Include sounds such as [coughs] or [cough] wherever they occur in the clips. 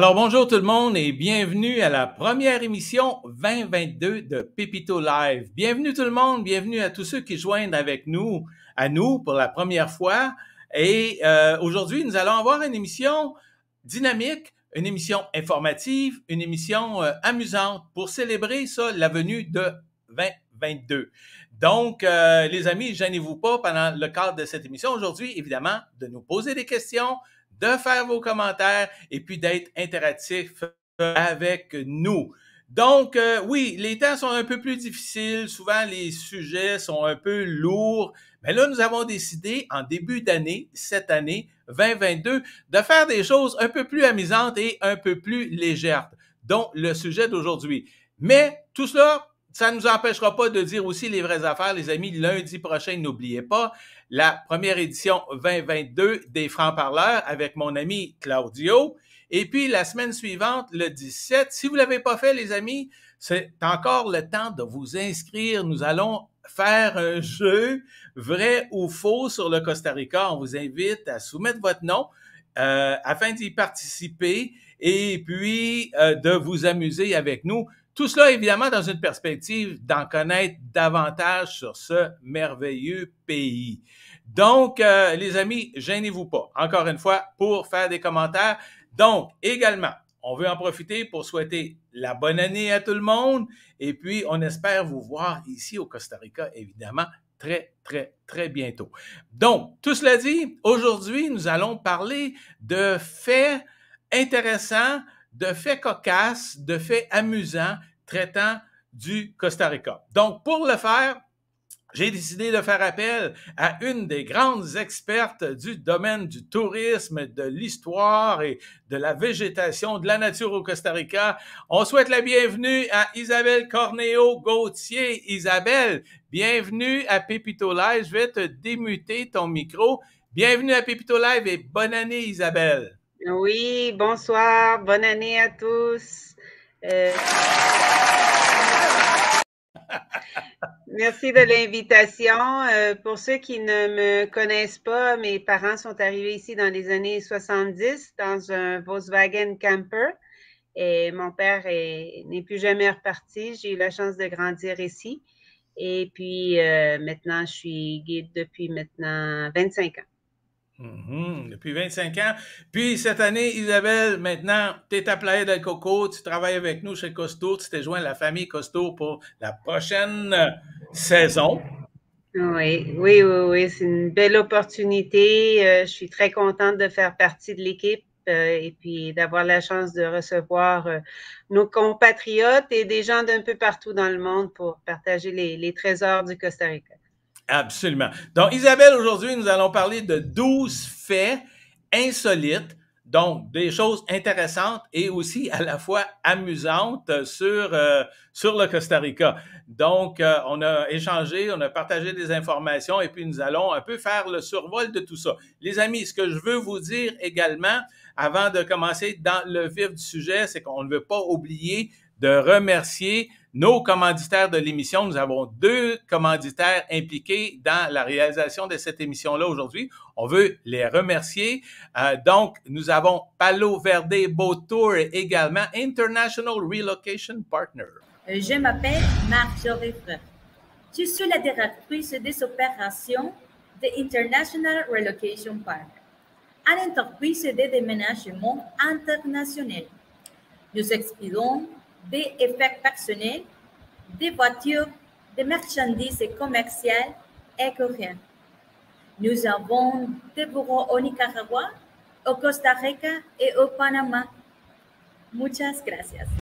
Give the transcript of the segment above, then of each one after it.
Alors bonjour tout le monde et bienvenue à la première émission 2022 de Pepito Live. Bienvenue tout le monde, bienvenue à tous ceux qui joignent avec nous, à nous pour la première fois. Et euh, aujourd'hui, nous allons avoir une émission dynamique, une émission informative, une émission euh, amusante pour célébrer ça, la venue de 2022. Donc, euh, les amis, gênez-vous pas pendant le cadre de cette émission aujourd'hui, évidemment, de nous poser des questions, de faire vos commentaires et puis d'être interactif avec nous. Donc, euh, oui, les temps sont un peu plus difficiles. Souvent, les sujets sont un peu lourds. Mais là, nous avons décidé en début d'année, cette année 2022, de faire des choses un peu plus amusantes et un peu plus légères, dont le sujet d'aujourd'hui. Mais tout cela ça ne nous empêchera pas de dire aussi les vraies affaires, les amis. Lundi prochain, n'oubliez pas la première édition 2022 des Francs-Parleurs avec mon ami Claudio. Et puis la semaine suivante, le 17, si vous ne l'avez pas fait, les amis, c'est encore le temps de vous inscrire. Nous allons faire un jeu vrai ou faux sur le Costa Rica. On vous invite à soumettre votre nom euh, afin d'y participer et puis euh, de vous amuser avec nous. Tout cela, évidemment, dans une perspective d'en connaître davantage sur ce merveilleux pays. Donc, euh, les amis, gênez-vous pas, encore une fois, pour faire des commentaires. Donc, également, on veut en profiter pour souhaiter la bonne année à tout le monde. Et puis, on espère vous voir ici au Costa Rica, évidemment, très, très, très bientôt. Donc, tout cela dit, aujourd'hui, nous allons parler de faits intéressants, de faits cocasses, de faits amusants traitant du Costa Rica. Donc, pour le faire, j'ai décidé de faire appel à une des grandes expertes du domaine du tourisme, de l'histoire et de la végétation, de la nature au Costa Rica. On souhaite la bienvenue à Isabelle Corneo-Gauthier. Isabelle, bienvenue à Pépito Live. Je vais te démuter ton micro. Bienvenue à Pépito Live et bonne année, Isabelle. Oui, bonsoir. Bonne année à tous. Euh, merci de l'invitation. Euh, pour ceux qui ne me connaissent pas, mes parents sont arrivés ici dans les années 70 dans un Volkswagen Camper et mon père n'est plus jamais reparti. J'ai eu la chance de grandir ici et puis euh, maintenant je suis guide depuis maintenant 25 ans. Mhm, depuis 25 ans. Puis cette année, Isabelle, maintenant, tu es à Playa del Coco, tu travailles avec nous chez Costo, tu t'es joint à la famille Costo pour la prochaine euh, saison. Oui, oui, oui, oui. c'est une belle opportunité. Euh, je suis très contente de faire partie de l'équipe euh, et puis d'avoir la chance de recevoir nos compatriotes et des gens d'un peu partout dans le monde pour partager les trésors du Costa Rica. Absolument. Donc, Isabelle, aujourd'hui, nous allons parler de 12 faits insolites, donc des choses intéressantes et aussi à la fois amusantes sur, euh, sur le Costa Rica. Donc, euh, on a échangé, on a partagé des informations et puis nous allons un peu faire le survol de tout ça. Les amis, ce que je veux vous dire également, avant de commencer dans le vif du sujet, c'est qu'on ne veut pas oublier de remercier nos commanditaires de l'émission. Nous avons deux commanditaires impliqués dans la réalisation de cette émission-là aujourd'hui. On veut les remercier. Euh, donc, nous avons Palo Verde Beautour également, International Relocation Partner. Euh, je m'appelle Marjorie Frère. Je suis la directrice des opérations de International Relocation Park. une entreprise de déménagement international. Nous expédons des effets personnels, des voitures, des marchandises commerciales et coréennes. Nous avons des bureaux au Nicaragua, au Costa Rica et au Panama. Muchas gracias.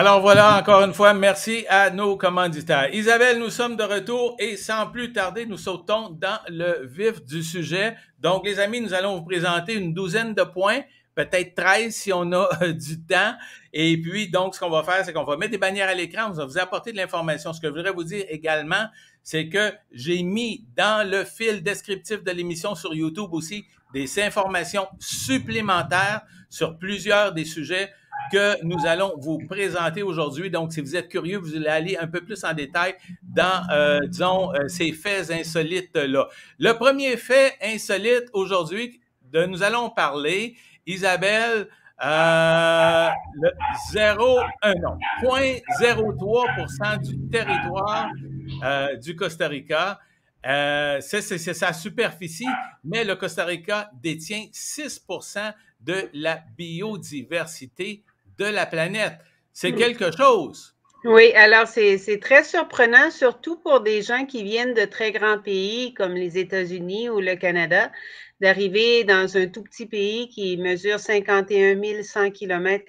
Alors voilà, encore une fois, merci à nos commanditaires. Isabelle, nous sommes de retour et sans plus tarder, nous sautons dans le vif du sujet. Donc, les amis, nous allons vous présenter une douzaine de points, peut-être 13 si on a euh, du temps. Et puis, donc, ce qu'on va faire, c'est qu'on va mettre des bannières à l'écran, on va vous apporter de l'information. Ce que je voudrais vous dire également, c'est que j'ai mis dans le fil descriptif de l'émission sur YouTube aussi des informations supplémentaires sur plusieurs des sujets que nous allons vous présenter aujourd'hui. Donc, si vous êtes curieux, vous allez aller un peu plus en détail dans, euh, disons, euh, ces faits insolites-là. Le premier fait insolite aujourd'hui de nous allons parler, Isabelle, euh, 0,03 euh, du territoire du Costa Rica. c'est sa superficie, mais le Costa Rica détient 6 de la biodiversité de la planète. C'est quelque chose. Oui, alors c'est très surprenant, surtout pour des gens qui viennent de très grands pays comme les États-Unis ou le Canada, d'arriver dans un tout petit pays qui mesure 51 100 km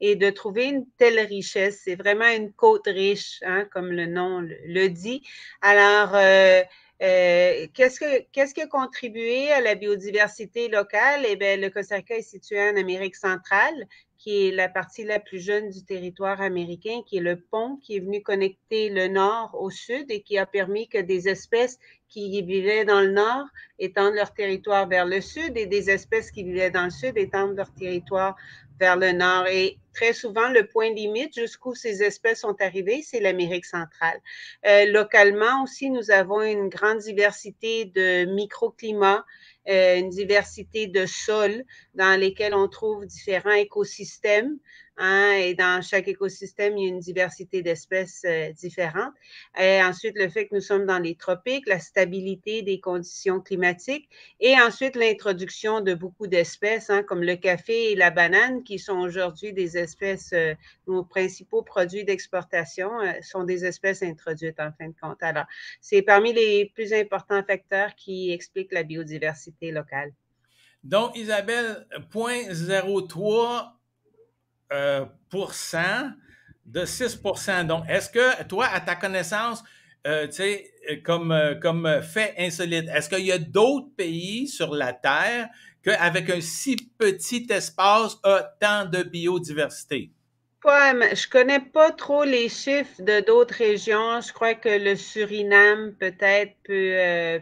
et de trouver une telle richesse. C'est vraiment une côte riche, hein, comme le nom le dit. Alors, euh, euh, qu'est-ce, quest qui a contribué à la biodiversité locale? Eh bien, le Costa Rica est situé en Amérique centrale, qui est la partie la plus jeune du territoire américain, qui est le pont qui est venu connecter le nord au sud et qui a permis que des espèces qui vivaient dans le nord étendent leur territoire vers le sud et des espèces qui vivaient dans le sud étendent leur territoire vers le nord. Très souvent, le point limite jusqu'où ces espèces sont arrivées, c'est l'Amérique centrale. Euh, localement aussi, nous avons une grande diversité de microclimats, euh, une diversité de sols dans lesquels on trouve différents écosystèmes. Hein, et dans chaque écosystème, il y a une diversité d'espèces euh, différentes. Et euh, ensuite, le fait que nous sommes dans les tropiques, la stabilité des conditions climatiques et ensuite l'introduction de beaucoup d'espèces, hein, comme le café et la banane, qui sont aujourd'hui des espèces, euh, nos principaux produits d'exportation sont des espèces introduites en fin de compte. Alors, c'est parmi les plus importants facteurs qui expliquent la biodiversité locale. Donc, Isabelle, point 03 euh, de 6 Donc, est-ce que toi, à ta connaissance, euh, tu sais, comme, euh, comme fait insolite, est-ce qu'il y a d'autres pays sur la Terre qu'avec un si petit espace a tant de biodiversité? Je ne je connais pas trop les chiffres de d'autres régions. Je crois que le Suriname peut-être peut,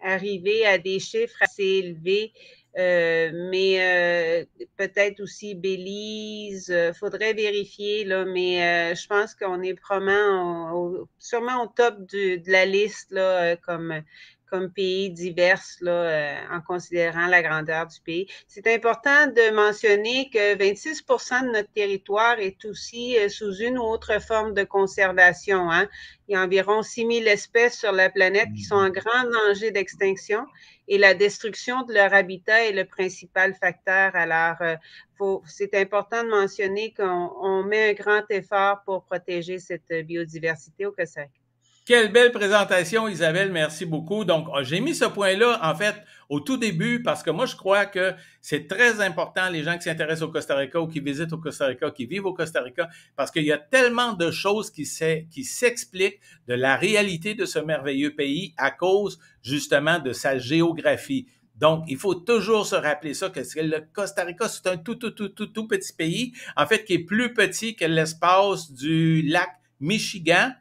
arriver à des chiffres assez élevés. Euh, mais euh, peut-être aussi Belize, euh, faudrait vérifier, là, mais je pense qu'on est vraiment sûrement au top de la liste là, comme comme pays divers là, euh, en considérant la grandeur du pays. C'est important de mentionner que 26 de notre territoire est aussi euh, sous une ou autre forme de conservation. Hein. Il y a environ 6 000 espèces sur la planète qui sont en mm-hmm. grand danger d'extinction et la destruction de leur habitat est le principal facteur. Alors, euh, c'est important de mentionner qu'on met un grand effort pour protéger cette biodiversité au Costa quelle belle présentation, Isabelle. Merci beaucoup. Donc, ah, j'ai mis ce point-là, en fait, au tout début, parce que moi, je crois que c'est très important, les gens qui s'intéressent au Costa Rica ou qui visitent au Costa Rica, qui vivent au Costa Rica, parce qu'il y a tellement de choses qui s'expliquent de la réalité de ce merveilleux pays à cause, justement, de sa géographie. Donc, il faut toujours se rappeler ça, que le Costa Rica, c'est un tout, tout, tout, tout, tout petit pays, en fait, qui est plus petit que l'espace du lac Michigan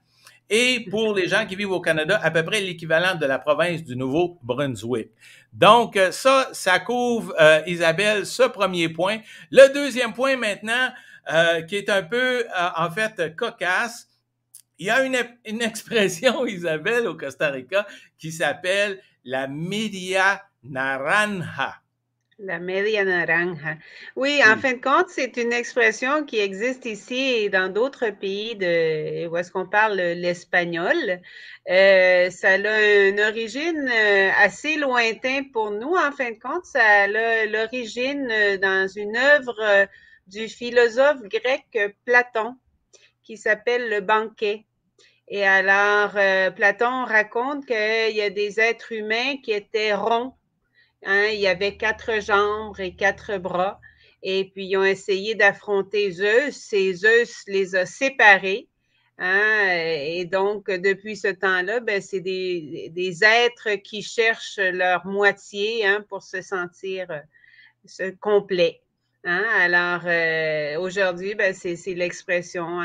et pour les gens qui vivent au Canada, à peu près l'équivalent de la province du Nouveau-Brunswick. Donc, euh, ça, ça couvre, euh, Isabelle, ce premier point. Le deuxième point maintenant, euh, qui est un peu, en fait, cocasse, il y a une, une expression, [laughs] Isabelle, au Costa Rica, qui s'appelle la media naranja. La media naranja. Oui, en fin de compte, c'est une expression qui existe ici et dans d'autres pays de, où est-ce qu'on parle l'espagnol. Euh, ça a une origine euh, assez lointaine pour nous. En fin de compte, ça a l'origine euh, dans une œuvre euh, du philosophe grec Platon qui s'appelle Le banquet. Et alors, Platon raconte qu'il y a des êtres humains qui étaient ronds Hein, il y avait quatre jambes et quatre bras. Et puis, ils ont essayé d'affronter Zeus et Zeus les a séparés. Hein, et donc, depuis ce temps-là, ben, c'est des, êtres qui cherchent leur moitié hein, pour se sentir se complet. Alors, euh, aujourd'hui, ben, c'est l'expression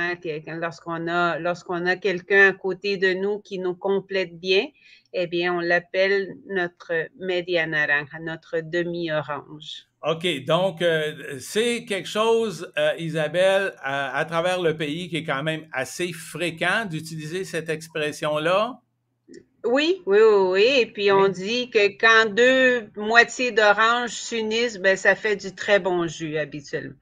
lorsqu'on a, lorsqu'on a quelqu'un à côté de nous qui nous complète bien, eh bien, on l'appelle notre médian orange », notre demi-orange. OK, donc euh, c'est quelque chose, euh, Isabelle, à, travers le pays qui est quand même assez fréquent d'utiliser cette expression-là. Oui, oui, oui, oui. Et puis on dit que quand deux moitiés d'orange s'unissent, ben ça fait du très bon jus habituellement.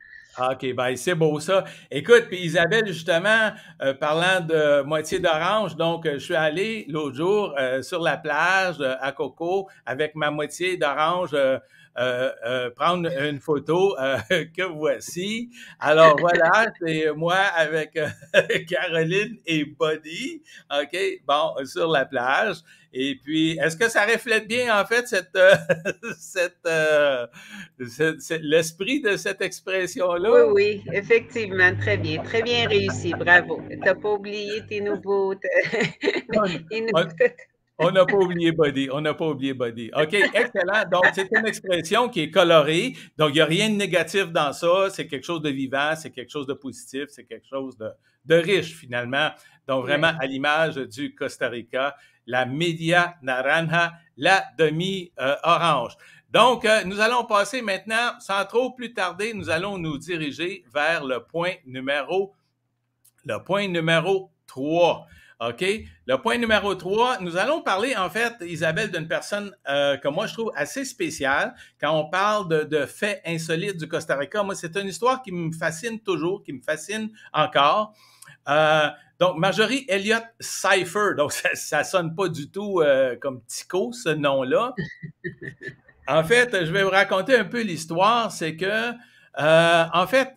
OK, ben c'est beau ça. Écoute, puis Isabelle, justement, euh, parlant de moitié d'orange, donc euh, je suis allé l'autre jour euh, sur la plage à Coco avec ma moitié d'orange euh, euh, prendre une photo euh, [laughs] que voici. Alors voilà, c'est moi avec [laughs] Caroline et Buddy, OK, bon, sur la plage. Et puis, est-ce que ça reflète bien, en fait, cette, [laughs] l'esprit de cette expression-là? Oui, oui, effectivement, très bien, très bien réussi, bravo. Tu n'as pas oublié tes tes nouveaux... On n'a pas oublié body. On n'a pas oublié body. OK, excellent. Donc, c'est une expression qui est colorée. Donc, il n'y a rien de négatif dans ça. C'est quelque chose de vivant, c'est quelque chose de positif, c'est quelque chose de, riche, finalement. Donc, vraiment, à l'image du Costa Rica, la media naranja, la demi-orange. Donc, euh, nous allons passer maintenant, sans trop plus tarder, nous allons nous diriger vers le point numéro, le point numéro 3. OK? Le point numéro 3, nous allons parler, en fait, Isabelle, d'une personne euh, que moi, je trouve assez spéciale quand on parle de, faits insolites du Costa Rica. Moi, c'est une histoire qui me fascine toujours, qui me fascine encore. Euh, donc, Marjorie Elliott Cypher, donc [laughs] ça, ne sonne pas du tout euh, comme Tico, ce nom-là. [laughs] en fait, je vais vous raconter un peu l'histoire. C'est que, en fait,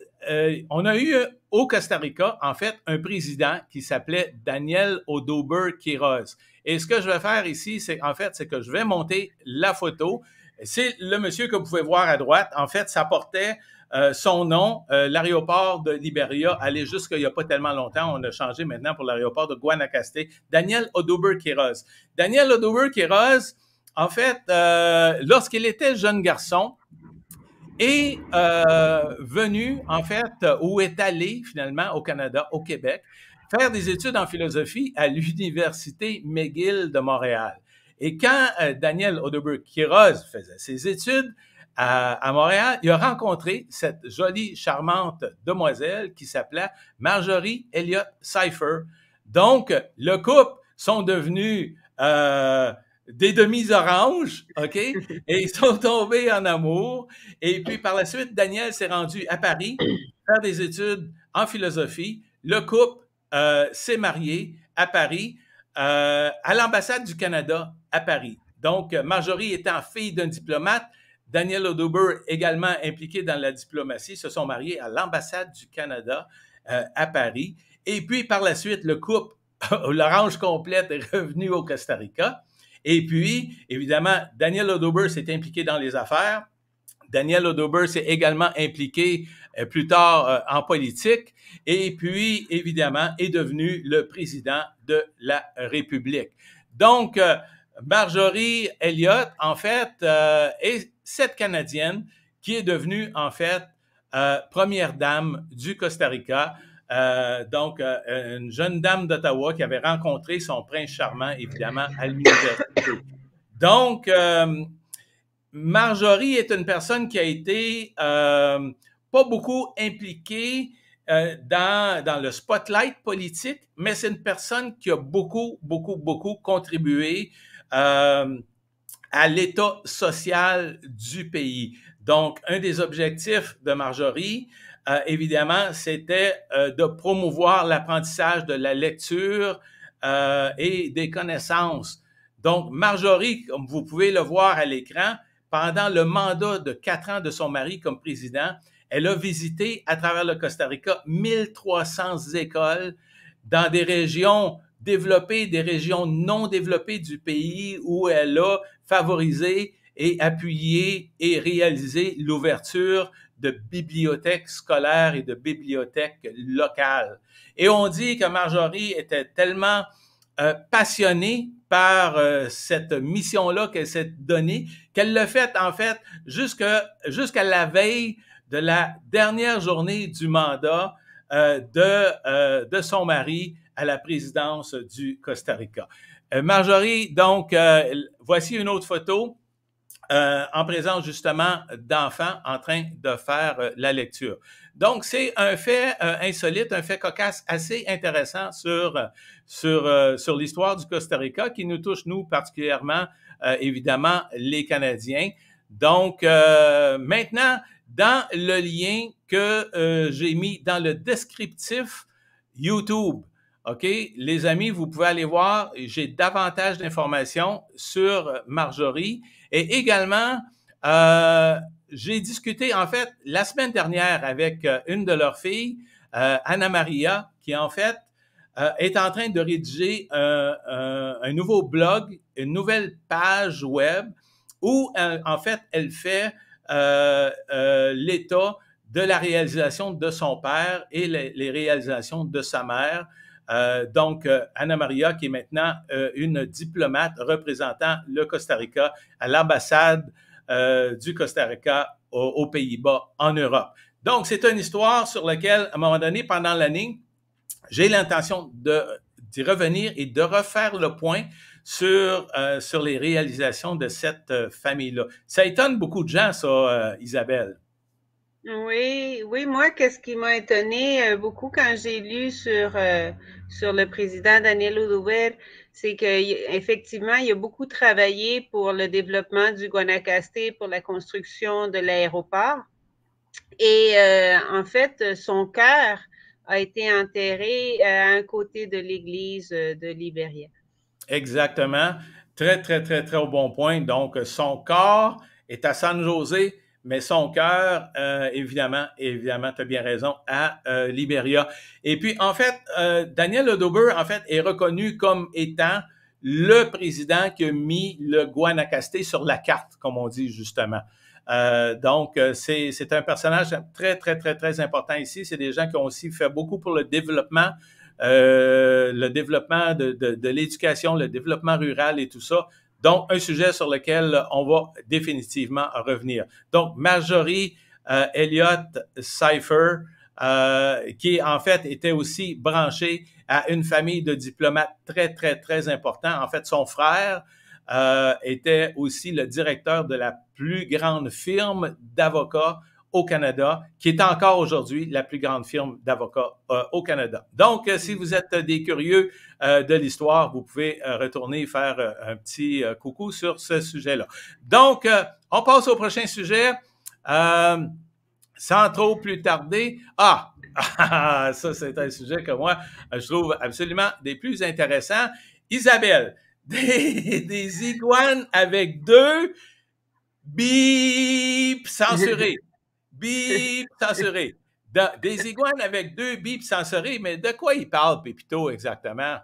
on a eu au Costa Rica, en fait, un président qui s'appelait Daniel Odober Quiroz. Et ce que je vais faire ici, c'est en fait, c'est que je vais monter la photo. C'est le monsieur que vous pouvez voir à droite. En fait, ça portait euh, son nom. Euh, l'aéroport de Liberia allait jusqu'à il n'y a pas tellement longtemps. On a changé maintenant pour l'aéroport de Guanacaste. Daniel Odober Quiroz. Daniel Odober Quiroz, en fait, euh, lorsqu'il était jeune garçon, est euh, venu, en fait, ou est allé finalement au Canada, au Québec, faire des études en philosophie à l'Université McGill de Montréal. Et quand euh, Daniel Odeberg-Quiroz faisait ses études à, Montréal, il a rencontré cette jolie, charmante demoiselle qui s'appelait Marjorie Elliott Cypher. Donc, le couple sont devenus euh, des demi-oranges, OK? Et ils sont tombés en amour. Et puis, par la suite, Daniel s'est rendu à Paris faire des études en philosophie. Le couple euh, s'est marié à Paris, euh, à l'ambassade du Canada à Paris. Donc, Marjorie étant fille d'un diplomate, Daniel O'Dober également impliqué dans la diplomatie, se sont mariés à l'ambassade du Canada euh, à Paris. Et puis, par la suite, le couple, [laughs] l'orange complète, est revenu au Costa Rica. Et puis, évidemment, Daniel Odober s'est impliqué dans les affaires. Daniel Odober s'est également impliqué euh, plus tard euh, en politique et puis, évidemment, est devenu le président de la République. Donc, euh, Marjorie Elliott, en fait, est cette Canadienne qui est devenue, en fait, première dame du Costa Rica. Euh, donc, euh, une jeune dame d'Ottawa qui avait rencontré son prince charmant, évidemment, à l'université. Donc, euh, Marjorie est une personne qui a été pas beaucoup impliquée dans, dans, le spotlight politique, mais c'est une personne qui a beaucoup, beaucoup, beaucoup contribué à l'état social du pays. Donc, un des objectifs de Marjorie, euh, évidemment, c'était euh, de promouvoir l'apprentissage de la lecture euh, et des connaissances. Donc, Marjorie, comme vous pouvez le voir à l'écran, pendant le mandat de quatre ans de son mari comme président, elle a visité à travers le Costa Rica 1300 écoles dans des régions développées, des régions non développées du pays où elle a favorisé et appuyé et réalisé l'ouverture de bibliothèque scolaire et de bibliothèque locale Et on dit que Marjorie était tellement euh, passionnée par euh, cette mission-là qu'elle s'est donnée, qu'elle le fait en fait jusqu'à la veille de la dernière journée du mandat euh, de, de son mari à la présidence du Costa Rica. Marjorie, donc, voici une autre photo. Euh, en présence justement d'enfants en train de faire euh, la lecture. Donc, c'est un fait euh, insolite, un fait cocasse assez intéressant sur, sur, sur l'histoire du Costa Rica qui nous touche, nous, particulièrement, évidemment, les Canadiens. Donc, maintenant, dans le lien que j'ai mis dans le descriptif YouTube, OK, les amis, vous pouvez aller voir, j'ai davantage d'informations sur Marjorie. Et également, euh, j'ai discuté, en fait, la semaine dernière avec euh, une de leurs filles, euh, Anna Maria, qui en fait est en train de rédiger un nouveau blog, une nouvelle page web où, en fait, elle fait l'état de la réalisation de son père et les réalisations de sa mère euh, donc, euh, Anna Maria, qui est maintenant euh, une diplomate représentant le Costa Rica à l'ambassade du Costa Rica aux, Pays-Bas en Europe. Donc, c'est une histoire sur laquelle, à un moment donné, pendant l'année, j'ai l'intention d'y revenir et de refaire le point sur, sur les réalisations de cette famille-là. Ça étonne beaucoup de gens, ça, Isabelle. Oui, oui, moi, qu'est-ce qui m'a étonné euh, beaucoup quand j'ai lu sur, euh, sur le président Daniel Oudouber, c'est qu'effectivement, il a beaucoup travaillé pour le développement du Guanacaste, pour la construction de l'aéroport. Et euh, en fait, son cœur a été enterré à un côté de l'église de Libéria. Exactement. Très, très, très, très au bon point. Donc, son corps est à San José mais son cœur, euh, évidemment, évidemment, tu as bien raison, à euh, Liberia. Et puis, en fait, euh, Daniel Odober, en fait, est reconnu comme étant le président qui a mis le Guanacaste sur la carte, comme on dit justement. Euh, donc, c'est un personnage très, très, très, très important ici. C'est des gens qui ont aussi fait beaucoup pour le développement, le développement de, de l'éducation, le développement rural et tout ça. Donc, un sujet sur lequel on va définitivement revenir. Donc, Marjorie euh, Elliott Cypher, euh, qui en fait était aussi branchée à une famille de diplomates très, très, très importants. En fait, son frère euh, était aussi le directeur de la plus grande firme d'avocats au Canada, qui est encore aujourd'hui la plus grande firme d'avocats euh, au Canada. Donc, euh, si vous êtes des curieux euh, de l'histoire, vous pouvez retourner faire un petit coucou sur ce sujet-là. Donc, on passe au prochain sujet. sans trop plus tarder. Ah, [laughs] ça, c'est un sujet que moi, je trouve absolument des plus intéressants. Isabelle, [laughs] des, des iguanes avec deux bips censurés bip censuré. des iguanes avec deux bips censurés, mais de quoi ils parlent, Pépito, exactement?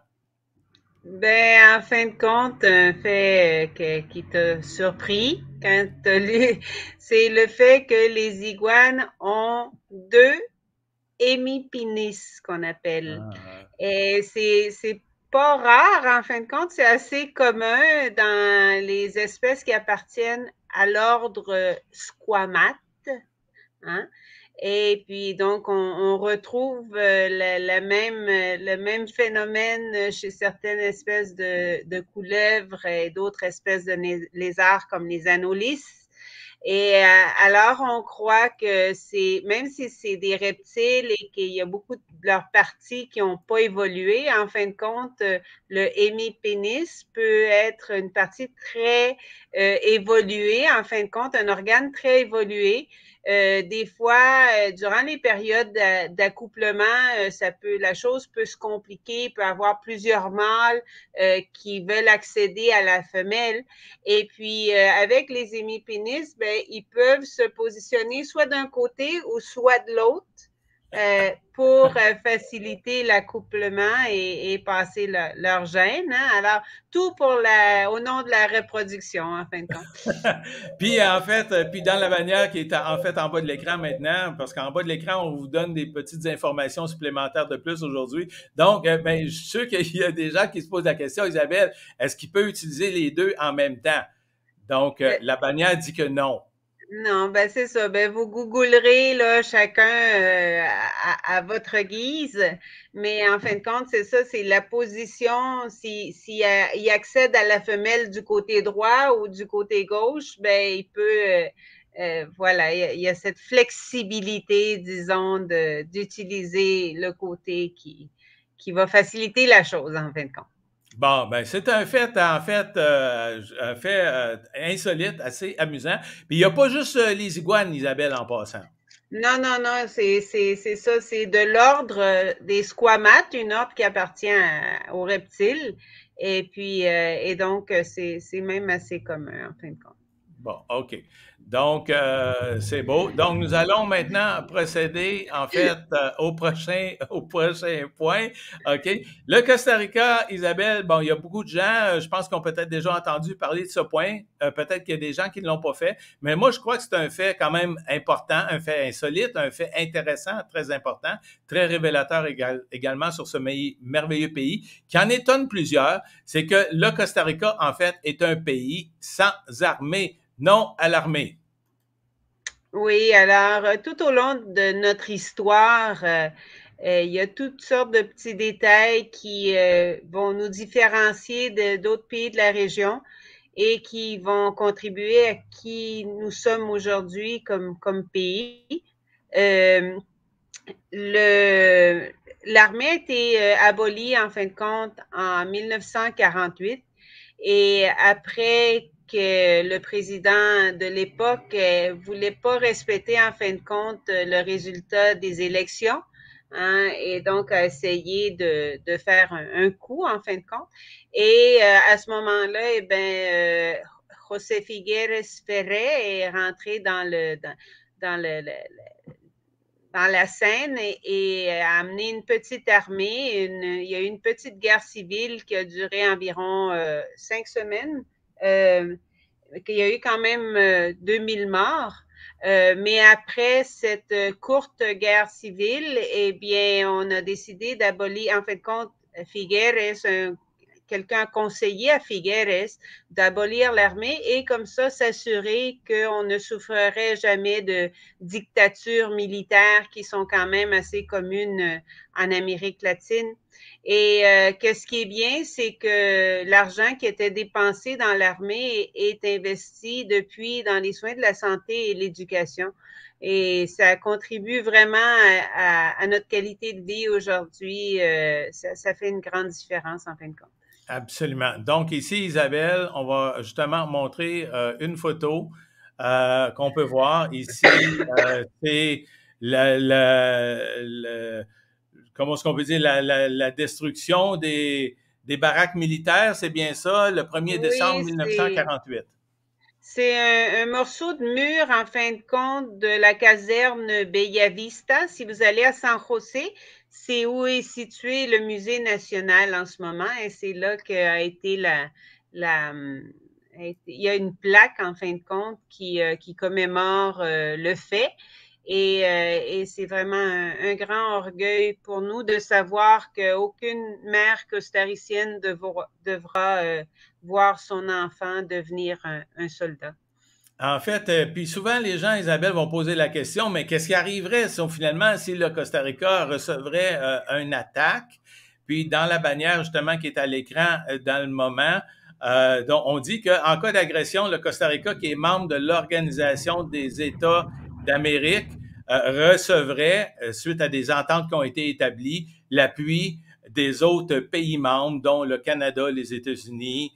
Ben, en fin de compte, un fait euh, qui te surpris quand [laughs] c'est le fait que les iguanes ont deux hémipinis, qu'on appelle. Ah. Et c'est pas rare, en fin de compte, c'est assez commun dans les espèces qui appartiennent à l'ordre squamate Hein. Et puis, donc, on, retrouve euh, la, même, euh, le même phénomène euh, chez certaines espèces de, de couleuvres et d'autres espèces de lézards comme les anolis. Et alors, on croit que c'est, même si c'est des reptiles et qu'il y a beaucoup de leurs parties qui n'ont pas évolué, en fin de compte, le hémipénis peut être une partie très évoluée, en fin de compte, un organe très évolué euh, des fois, euh, durant les périodes d'accouplement, euh, ça peut, la chose peut se compliquer, peut avoir plusieurs mâles qui veulent accéder à la femelle. Et puis, avec les hémipénis, ben, ils peuvent se positionner soit d'un côté ou soit de l'autre. Euh, pour euh, faciliter l'accouplement et, passer leur gène. Hein. Alors, tout pour la, au nom de la reproduction, en fin de compte. [laughs] puis, en fait, euh, puis dans la bannière qui est en fait en bas de l'écran maintenant, parce qu'en bas de l'écran, on vous donne des petites informations supplémentaires de plus aujourd'hui. Donc, ben, je suis sûr qu'il y a des gens qui se posent la question, Isabelle, est-ce qu'il peut utiliser les deux en même temps? Donc, la bannière dit que non. Non, ben c'est ça. Ben vous googlerez là, chacun euh, à, votre guise, mais en fin de compte, c'est ça, c'est la position. Si, il accède à la femelle du côté droit ou du côté gauche, ben il peut, euh, euh, voilà, il y, a, cette flexibilité, disons, d'utiliser le côté qui, qui va faciliter la chose en fin de compte. Bon, ben c'est un fait, en fait, euh, un fait euh, insolite, assez amusant. Puis il n'y a pas juste euh, les iguanes, Isabelle, en passant. Non, non, non, c'est ça. C'est de l'ordre des squamates, une ordre qui appartient aux reptiles. Et puis, et donc, c'est même assez commun, en fin de compte. Bon, OK. Donc, euh, c'est beau. Donc, nous allons maintenant procéder, en fait, euh, au, prochain, [laughs] au prochain point. OK? Le Costa Rica, Isabelle, bon, il y a beaucoup de gens, euh, je pense qu'on peut-être déjà entendu parler de ce point. peut-être qu'il y a des gens qui ne l'ont pas fait. Mais moi, je crois que c'est un fait quand même important, un fait insolite, un fait intéressant, très important, très révélateur également sur ce merveilleux pays, qui en étonne plusieurs. C'est que le Costa Rica, en fait, est un pays sans armée. Non à l'armée. Oui, alors euh, tout au long de notre histoire, euh, euh, il y a toutes sortes de petits détails qui vont nous différencier d'autres pays de la région et qui vont contribuer à qui nous sommes aujourd'hui comme, comme pays. le, l'armée a été abolie en fin de compte en 1948 et après le président de l'époque ne euh, voulait pas respecter en fin de compte euh, le résultat des élections. Hein, et donc a essayé de, faire un, coup en fin de compte. Et euh, à ce moment-là, eh ben, José Figueres Ferré est rentré dans la scène et, a amené une petite armée. il y a eu une petite guerre civile qui a duré environ cinq semaines. Euh, qu'il y a eu quand même 2000 euh, morts. Euh, mais après cette courte guerre civile, eh bien, on a décidé d'abolir, en fait, compte, Figueres, un quelqu'un a conseillé à Figueres d'abolir l'armée et comme ça s'assurer qu'on ne souffrerait jamais de dictatures militaires qui sont quand même assez communes euh, en Amérique latine. Et euh, quest ce qui est bien, c'est que l'argent qui était dépensé dans l'armée est investi depuis dans les soins de la santé et l'éducation. Et ça contribue vraiment à, notre qualité de vie aujourd'hui. Euh, ça fait une grande différence en fin de compte. Absolument. Donc ici, Isabelle, on va justement montrer euh, une photo euh, qu'on peut voir. Ici, euh, c'est la, comment ce qu'on peut dire, la, destruction des, baraques militaires, c'est bien ça, le 1er décembre 1948. C'est un, morceau de mur, en fin de compte, de la caserne Bellavista. Si vous allez à San José, c'est où est situé le musée national en ce moment et c'est là qu'a été la, il y a une plaque, en fin de compte, qui, euh, commémore euh, le fait. Et, euh, c'est vraiment un, grand orgueil pour nous de savoir qu'aucune mère costaricienne devra, devra voir son enfant devenir un soldat. En fait, euh, puis souvent les gens, Isabelle, vont poser la question, mais qu'est-ce qui arriverait si finalement, si le Costa Rica recevrait euh, une attaque, puis dans la bannière justement qui est à l'écran euh, dans le moment, donc on dit qu'en cas d'agression, le Costa Rica, qui est membre de l'Organisation des États d'Amérique, recevrait, suite à des ententes qui ont été établies, l'appui des autres pays membres, dont le Canada, les États-Unis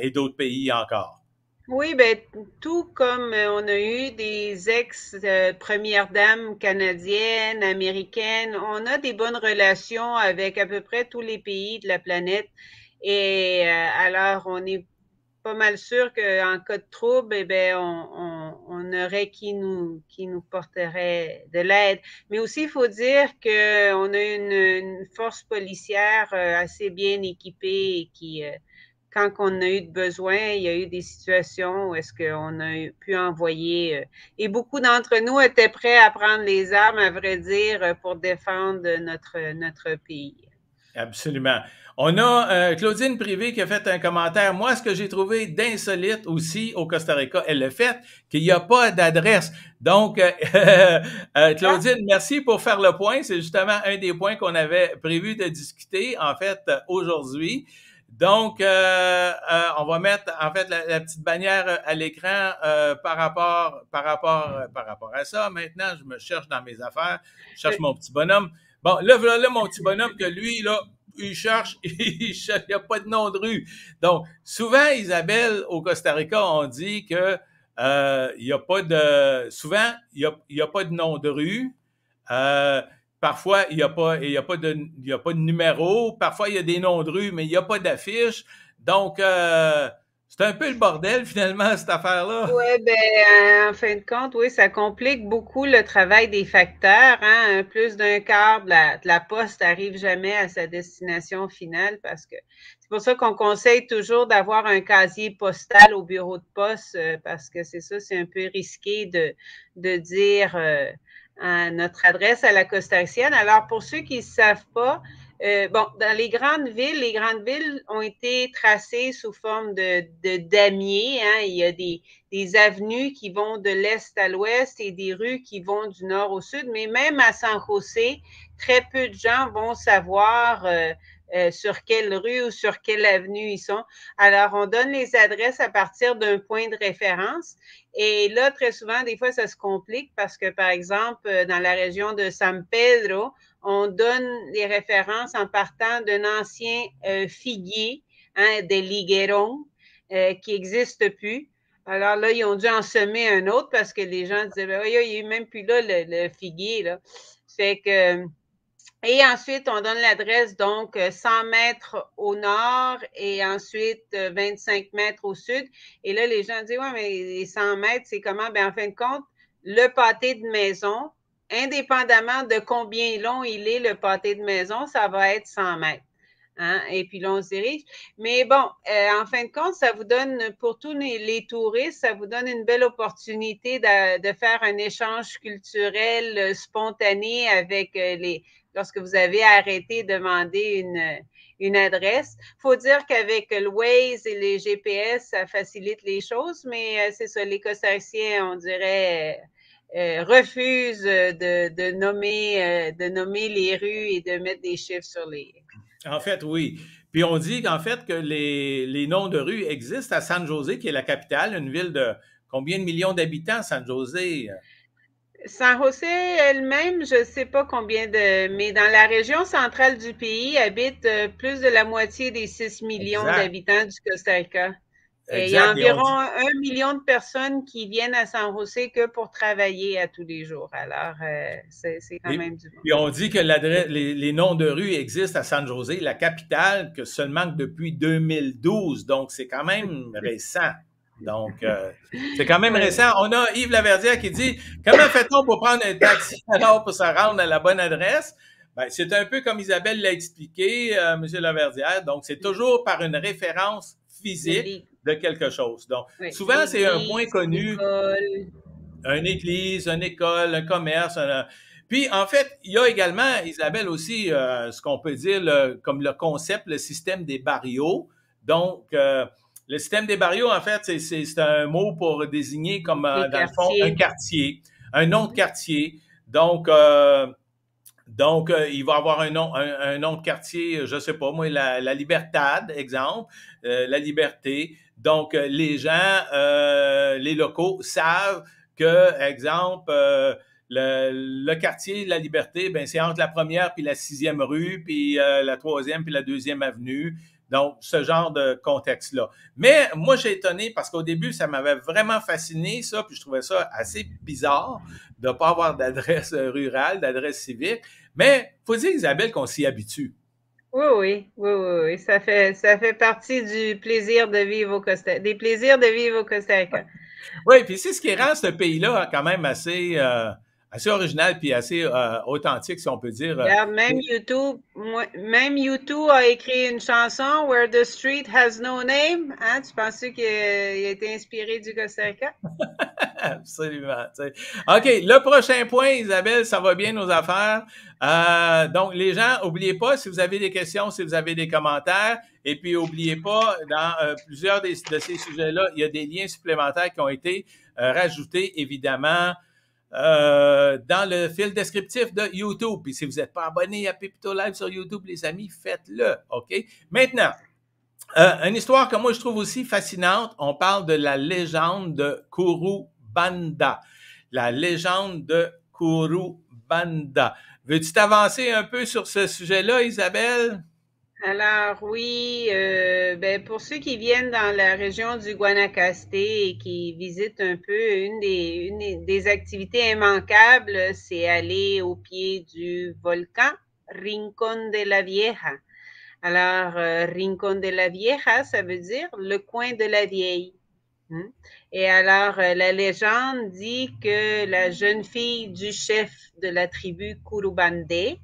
et d'autres pays encore. Oui, ben, tout comme euh, on a eu des ex-premières euh, dames canadiennes, américaines, on a des bonnes relations avec à peu près tous les pays de la planète. Et euh, alors, on est pas mal sûr qu'en cas de trouble, eh bien, on, aurait qui nous, qui nous porterait de l'aide. Mais aussi, il faut dire qu'on a une, force policière assez bien équipée qui quand on a eu de besoin, il y a eu des situations où est-ce qu'on a pu envoyer. Euh, et beaucoup d'entre nous étaient prêts à prendre les armes, à vrai dire, euh, pour défendre notre, notre pays. Absolument. On a euh, Claudine Privé qui a fait un commentaire. Moi, ce que j'ai trouvé d'insolite aussi au Costa Rica, est le fait, qu'il n'y a pas d'adresse. Donc, [laughs] Claudine, merci pour faire le point. C'est justement un des points qu'on avait prévu de discuter, en fait, aujourd'hui. Donc, euh, euh, on va mettre en fait la, petite bannière euh, à l'écran par rapport, par rapport, par rapport à ça. Maintenant, je me cherche dans mes affaires, je cherche mon petit bonhomme. Bon, là, voilà mon petit bonhomme que lui, là, il cherche, [laughs] il n'y a pas de nom de rue. Donc, souvent, Isabelle, au Costa Rica, on dit que il n'y a pas de, souvent, il n'y a, a, pas de nom de rue. Euh, Parfois, il n'y a, pas, de, a pas de numéro. Parfois, il y a des noms de rue, mais il n'y a pas d'affiche. Donc, euh, c'est un peu le bordel, finalement, cette affaire-là. Oui, bien, euh, en fin de compte, oui, ça complique beaucoup le travail des facteurs. Hein. Plus d'un quart de la, poste n'arrive jamais à sa destination finale parce que c'est pour ça qu'on conseille toujours d'avoir un casier postal au bureau de poste euh, parce que c'est ça, c'est un peu risqué de, de dire à notre adresse à la costaricienne. Alors, pour ceux qui ne savent pas, euh, bon, dans les grandes villes, les grandes villes ont été tracées sous forme de, de damier. Hein. Il y a des, avenues qui vont de l'est à l'ouest et des rues qui vont du nord au sud. Mais même à San José, très peu de gens vont savoir euh, euh, sur quelle rue ou sur quelle avenue ils sont. Alors, on donne les adresses à partir d'un point de référence. Et là, très souvent, des fois, ça se complique parce que, par exemple, euh, dans la région de San Pedro, on donne les références en partant d'un ancien euh, figuier, hein, des liguerons, qui n'existe plus. Alors là, ils ont dû en semer un autre parce que les gens disaient, ben, oui, il a même plus là, le, figuier. Là. que et ensuite, on donne l'adresse, donc 100 euh, mètres au nord et ensuite 25 euh, mètres au sud. Et là, les gens disent, ouais, mais 100 mètres, c'est comment? Ben, en fin de compte, le pâté de maison, indépendamment de combien long il est, le pâté de maison, ça va être 100 mètres. Hein? Et puis l'on on se dirige. Mais bon, euh, en fin de compte, ça vous donne, pour tous les, touristes, ça vous donne une belle opportunité de, faire un échange culturel spontané avec les, lorsque vous avez arrêté, de demander une, une adresse. Il faut dire qu'avec le Waze et les GPS, ça facilite les choses, mais euh, c'est ça, les Costariciens, on dirait, euh, euh, refusent de, nommer, de nommer les rues et de mettre des chiffres sur les. En fait, oui. Puis on dit qu'en fait que les, les noms de rues existent à San José, qui est la capitale, une ville de combien de millions d'habitants, San José? San José elle-même, je ne sais pas combien de, mais dans la région centrale du pays habitent euh, plus de la moitié des 6 millions d'habitants du Costa Rica. il y a environ un million de personnes qui viennent à San José que pour travailler à tous les jours. Alors, euh, c'est quand même du Puis on dit que les, les, noms de rue existent à San José, la capitale, que seulement depuis 2012. Donc, c'est quand même [laughs] récent. Donc, [laughs] euh, c'est quand même récent. On a Yves Laverdière qui dit Comment fait-on pour prendre un taxi [laughs] alors pour se rendre à la bonne adresse? Ben, c'est un peu comme Isabelle l'a expliqué, euh, M. Laverdière. Donc, c'est toujours par une référence physique de quelque chose. Donc, souvent, c'est un point connu. Une église, une école, un commerce. Euh. Puis, en fait, il y a également, Isabelle, aussi, ce qu'on peut dire comme le concept, le système des barrios. Donc, le système des barrios, en fait, c'est un mot pour désigner comme, euh, dans le fond, un quartier, un nom de quartier. Donc, euh, donc euh, il va avoir un nom, un, de quartier, je ne sais pas, moi, la, Libertad, exemple, la Liberté. Donc, les gens, les locaux savent que, exemple, le, quartier de la Liberté, ben, c'est entre la première puis la sixième rue, puis la troisième puis la deuxième avenue. Donc, ce genre de contexte-là. Mais moi, j'ai étonné parce qu'au début, ça m'avait vraiment fasciné, ça, puis je trouvais ça assez bizarre de ne pas avoir d'adresse [laughs] rurale, d'adresse civique. Mais il faut dire, Isabelle, qu'on s'y habitue. Oui, oui, oui, oui, oui. Ça fait, ça fait partie du plaisir de vivre au Costa, des plaisirs de vivre au Costa Rica. Oui, puis c'est ce qui rend ce pays-là quand même assez euh, assez original puis assez euh, authentique, si on peut dire. Euh. même, YouTube, même YouTube a écrit une chanson, Where the Street Has No Name. Hein? Tu pensais qu'il euh, a été inspiré du Costa Rica? [laughs] Absolument. OK, le prochain point, Isabelle, ça va bien nos affaires. donc, les gens, n'oubliez pas, si vous avez des questions, si vous avez des commentaires, et puis n'oubliez pas, dans plusieurs de ces sujets-là, il y a des liens supplémentaires qui ont été rajoutés, évidemment. Euh, dans le fil descriptif de YouTube. Puis si vous n'êtes pas abonné à Pipito Live sur YouTube, les amis, faites-le. OK? Maintenant, euh, une histoire que moi je trouve aussi fascinante, on parle de la légende de Kurubanda. La légende de Kurubanda. Veux-tu t'avancer un peu sur ce sujet-là, Isabelle? Alors oui, euh, ben, pour ceux qui viennent dans la région du Guanacaste et qui visitent un peu, une des, activités immanquables, c'est aller au pied du volcan Rincón de la Vieja. Alors, Rincon euh, Rincón de la Vieja, ça veut dire le coin de la vieille. Hein? Et alors, euh, la légende dit que la jeune fille du chef de la tribu Curubandé,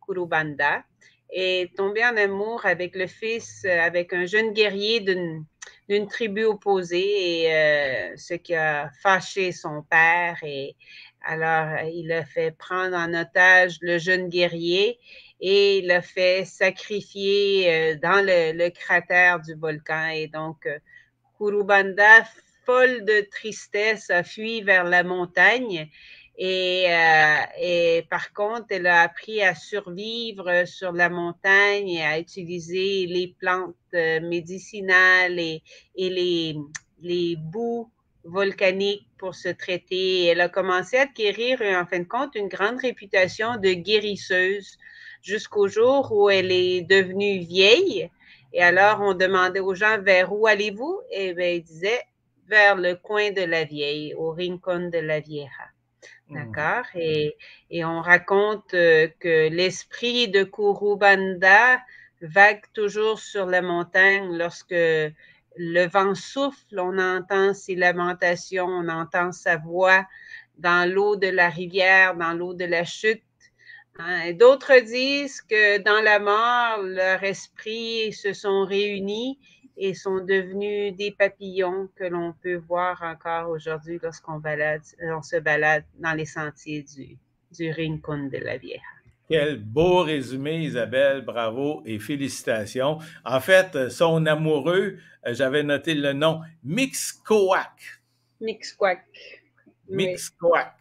Kurubanda, est tombé en amour avec le fils, euh, avec un jeune guerrier d'une tribu opposée, euh, ce qui a fâché son père. Et alors, euh, il a fait prendre en otage le jeune guerrier et il l'a fait sacrifier dans le, le, cratère du volcan. Et donc, Kurubanda, folle de tristesse, a fui vers la montagne euh, et, par contre, elle a appris à survivre sur la montagne et à utiliser les plantes euh, médicinales et, et les, les volcaniques volcaniques pour se traiter. Elle a commencé à acquérir, en fin de compte, une grande réputation de guérisseuse jusqu'au jour où elle est devenue vieille. Et alors, on demandait aux gens vers où allez-vous? Et eh bien, ils disaient vers le coin de la vieille, au rincon de la vieja. Mmh. D'accord et, on raconte euh, que l'esprit de Kurubanda vague toujours sur la montagne lorsque le vent souffle, on entend ses lamentations, on entend sa voix dans l'eau de la rivière, dans l'eau de la chute. Hein, d'autres disent que dans la mort, leur esprit se sont réunis et sont devenus des papillons que l'on peut voir encore aujourd'hui lorsqu'on se balade dans les sentiers du, du Rincon de la Vieja. Quel beau résumé, Isabelle. Bravo et félicitations. En fait, son amoureux, euh, j'avais noté le nom, Mixcoac. Mixcoac. Mixcoac.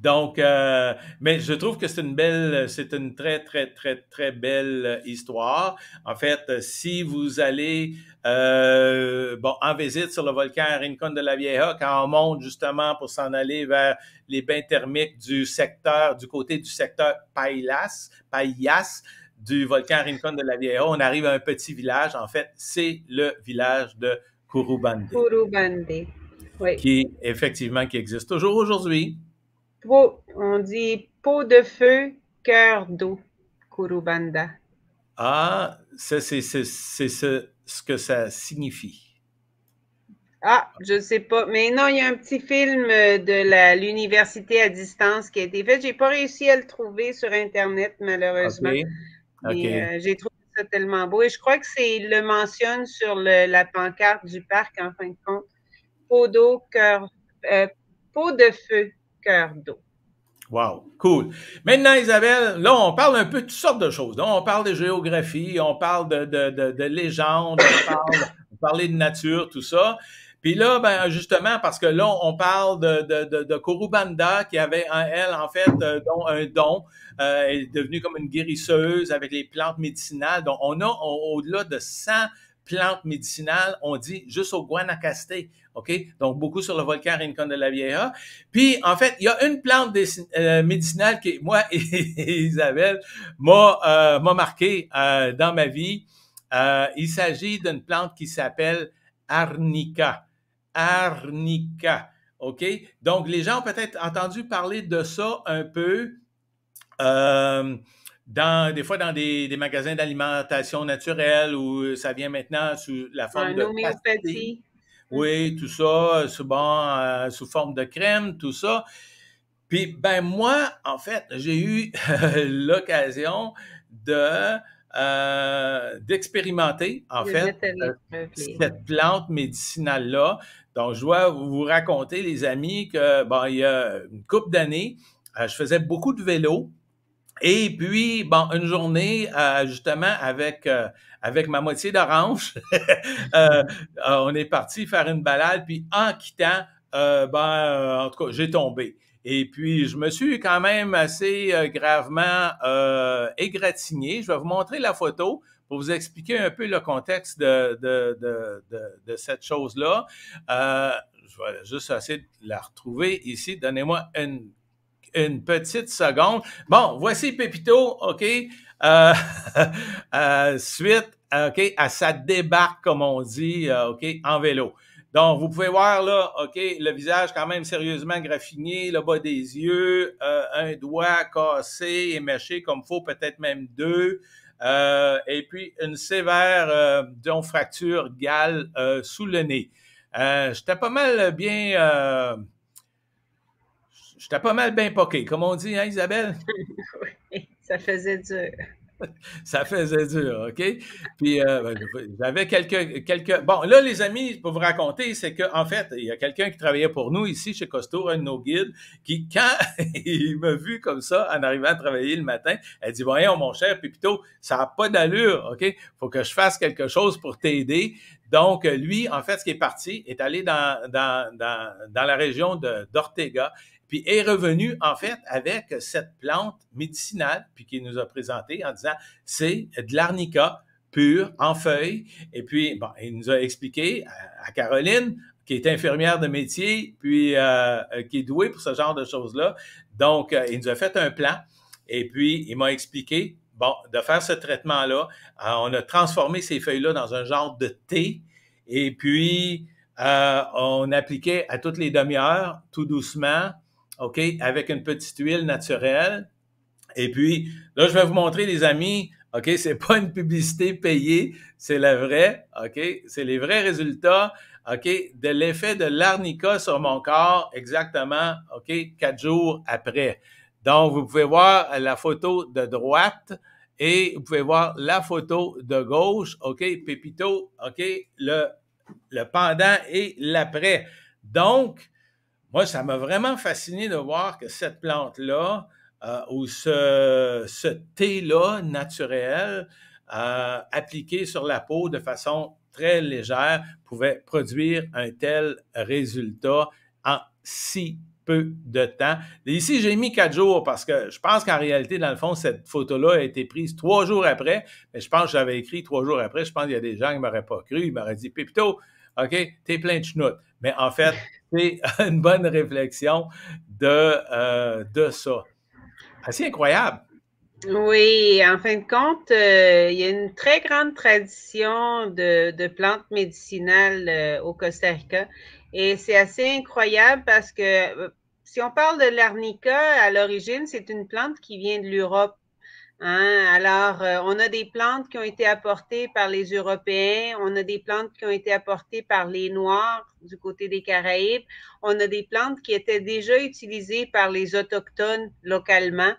Donc, euh, mais je trouve que c'est une belle, c'est une très, très, très, très belle histoire. En fait, si vous allez euh, bon, en visite sur le volcan Rincon de la Vieja, quand on monte justement pour s'en aller vers les bains thermiques du secteur, du côté du secteur Paillas, Paillas, du volcan Rincon de la Vieja, on arrive à un petit village. En fait, c'est le village de Kurubande, oui. Qui, effectivement, qui existe toujours aujourd'hui on dit peau de feu, cœur d'eau, Kurubanda. Ah, c'est ce, ce que ça signifie. Ah, je ne sais pas. Mais non, il y a un petit film euh, de l'université à distance qui a été fait. Je n'ai pas réussi à le trouver sur Internet, malheureusement. Ah, euh, j'ai trouvé ça tellement beau. Et je crois que c'est, le mentionne sur la pancarte du parc, en fin de compte. Peau d'eau, cœur, euh, peau de feu, cœur d'eau. Wow, cool. Maintenant, Isabelle, là, on parle un peu de toutes sortes de choses. on parle de géographie, on parle de, de, légendes, on parle de nature, tout ça. Puis là, ben, justement, parce que là, on parle de, de, qui avait, en elle, en fait, euh, dont un don. Euh, elle est devenue comme une guérisseuse avec les plantes médicinales. Donc, on a au-delà de 100 plantes médicinales, on dit juste au Guanacaste, OK? Donc, beaucoup sur le volcan Rincon de la Vieja. Puis, en fait, il y a une plante euh, médicinale qui, moi [laughs] et Isabelle, m'a euh, marqué euh, dans ma vie. il s'agit d'une plante qui s'appelle arnica. Arnica, OK? Donc, les gens ont peut-être entendu parler de ça un peu dans, des fois dans des, magasins d'alimentation naturelle où euh, ça vient maintenant sous la forme de Oui, tout ça, sous, euh, sous forme de crème, tout ça. Puis, ben moi, en fait, j'ai eu [laughs] l'occasion de euh, d'expérimenter, en fait, cette plante médicinale-là. Donc, je dois vous raconter, les amis, que, bon, il y a une couple d'années, je faisais beaucoup de vélo et puis, bon, une journée, euh, justement, avec, euh, avec ma moitié d'orange, [laughs] euh, on est parti faire une balade, puis en quittant, ben, en tout cas, j'ai tombé. Et puis, je me suis quand même assez gravement égratigné. Je vais vous montrer la photo pour vous expliquer un peu le contexte de, de, de, de, de cette chose-là. je vais juste essayer de la retrouver ici. Donnez-moi une une petite seconde. Bon, voici Pépito, OK? Euh, [laughs] euh, suite OK, à sa débarque, comme on dit, euh, OK, en vélo. Donc, vous pouvez voir là, OK, le visage quand même sérieusement graffiné, le bas des yeux, un doigt cassé et mâché comme faut, peut-être même deux. et puis une sévère euh, fracture gale sous le nez. J'étais pas mal bien J'étais pas mal bien poqué, comme on dit, hein, Isabelle? [laughs] oui, ça faisait dur. ça faisait dur, OK? Puis euh, ben, j'avais quelques, quelques. Bon, là, les amis, pour vous raconter, c'est qu'en en fait, il y a quelqu'un qui travaillait pour nous ici chez Costour un de nos guides, qui, quand [laughs] il m'a vu comme ça en arrivant à travailler le matin, elle dit Voyons, mon cher plutôt ça n'a pas d'allure, OK? faut que je fasse quelque chose pour t'aider. Donc, lui, en fait, ce qui est parti, est allé dans, dans, dans la région d'Ortega puis est revenu en fait avec cette plante médicinale, puis qu'il nous a présentée en disant c'est de l'arnica pure en feuilles. Et puis, bon, il nous a expliqué à, Caroline, qui est infirmière de métier, puis euh, euh, qui est douée pour ce genre de choses-là. Donc, euh, il nous a fait un plan et puis il m'a expliqué, bon, de faire ce traitement-là, on a transformé ces feuilles-là dans un genre de thé et puis on appliquait à toutes les demi-heures, tout doucement, OK, avec une petite huile naturelle. Et puis, là, je vais vous montrer, les amis, OK, c'est pas une publicité payée, c'est la vraie, OK, c'est les vrais résultats, OK, de l'effet de l'arnica sur mon corps exactement, OK, quatre jours après. Donc, vous pouvez voir la photo de droite et vous pouvez voir la photo de gauche, OK, Pépito, OK, le, le pendant et l'après. Donc, moi, ça m'a vraiment fasciné de voir que cette plante-là euh, ou ce, thé-là naturel euh, appliqué sur la peau de façon très légère pouvait produire un tel résultat en si peu de temps. ici, j'ai mis quatre jours parce que je pense qu'en réalité, dans le fond, cette photo-là a été prise trois jours après. Mais je pense que j'avais écrit trois jours après. Je pense qu'il y a des gens qui ne m'auraient pas cru. Ils m'auraient dit, Pépito, OK, t'es plein de chenoutes. Mais en fait, c'est [laughs] une bonne réflexion de, euh, de ça. Assez incroyable. Oui, en fin de compte, euh, il y a une très grande tradition de, plantes médicinales euh, au Costa Rica. Et c'est assez incroyable parce que si on parle de l'arnica, à l'origine, c'est une plante qui vient de l'Europe. Hein, alors, euh, on a des plantes qui ont été apportées par les Européens, on a des plantes qui ont été apportées par les Noirs du côté des Caraïbes, on a des plantes qui étaient déjà utilisées par les Autochtones localement.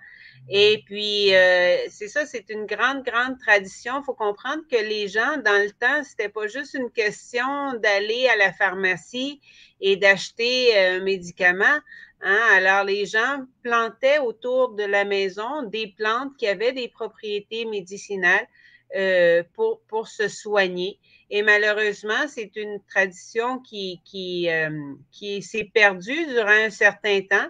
Et puis, euh, c'est ça, c'est une grande, grande tradition. Il faut comprendre que les gens, dans le temps, c'était pas juste une question d'aller à la pharmacie et d'acheter euh, un médicament. Hein, alors, les gens plantaient autour de la maison des plantes qui avaient des propriétés médicinales euh, pour, pour se soigner. Et malheureusement, c'est une tradition qui, qui, euh, qui s'est perdue durant un certain temps.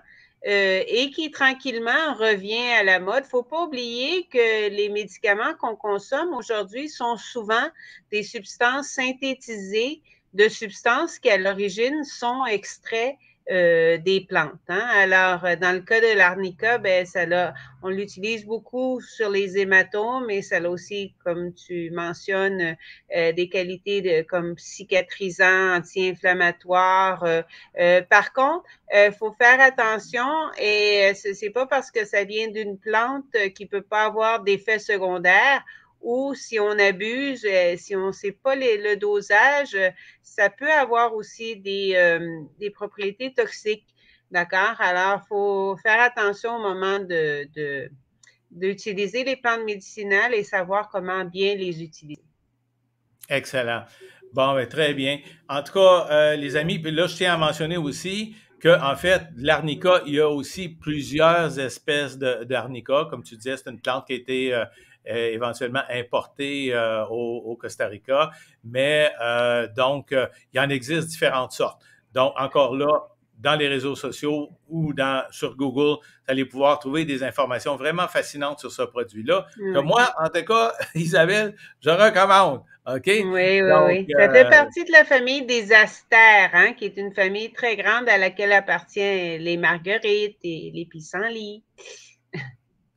Euh, et qui tranquillement revient à la mode. Faut pas oublier que les médicaments qu'on consomme aujourd'hui sont souvent des substances synthétisées de substances qui à l'origine sont extraits euh, des plantes. Hein. Alors, euh, dans le cas de l'arnica, ben, ça on l'utilise beaucoup sur les hématomes, mais ça a aussi, comme tu mentionnes, euh, des qualités comme cicatrisant, anti-inflammatoire. par contre, il faut faire attention et ce n'est pas parce que ça vient d'une plante qui ne peut pas avoir d'effet secondaire ou si on abuse, euh, si on ne sait pas le dosage, euh, ça peut avoir aussi des, euh, propriétés toxiques. D'accord? Alors, il faut faire attention au moment de, d'utiliser les plantes médicinales et savoir comment bien les utiliser. Excellent. Bon, ben, très bien. En tout cas, les amis, puis là, je tiens à mentionner aussi que, en fait, l'arnica, il y a aussi plusieurs espèces d'arnica. Comme tu disais, c'est une plante qui a été euh, éventuellement importé euh, au, Costa Rica. Mais euh, donc, il y en existe différentes sortes. Donc, encore là, dans les réseaux sociaux ou dans, sur Google, vous allez pouvoir trouver des informations vraiment fascinantes sur ce produit-là. moi, en tout cas, [laughs] Isabelle, je recommande. OK? Oui, oui, oui. Ça fait partie de la famille des astères, hein, qui est une famille très grande à laquelle appartiennent les marguerites et les pissenlits.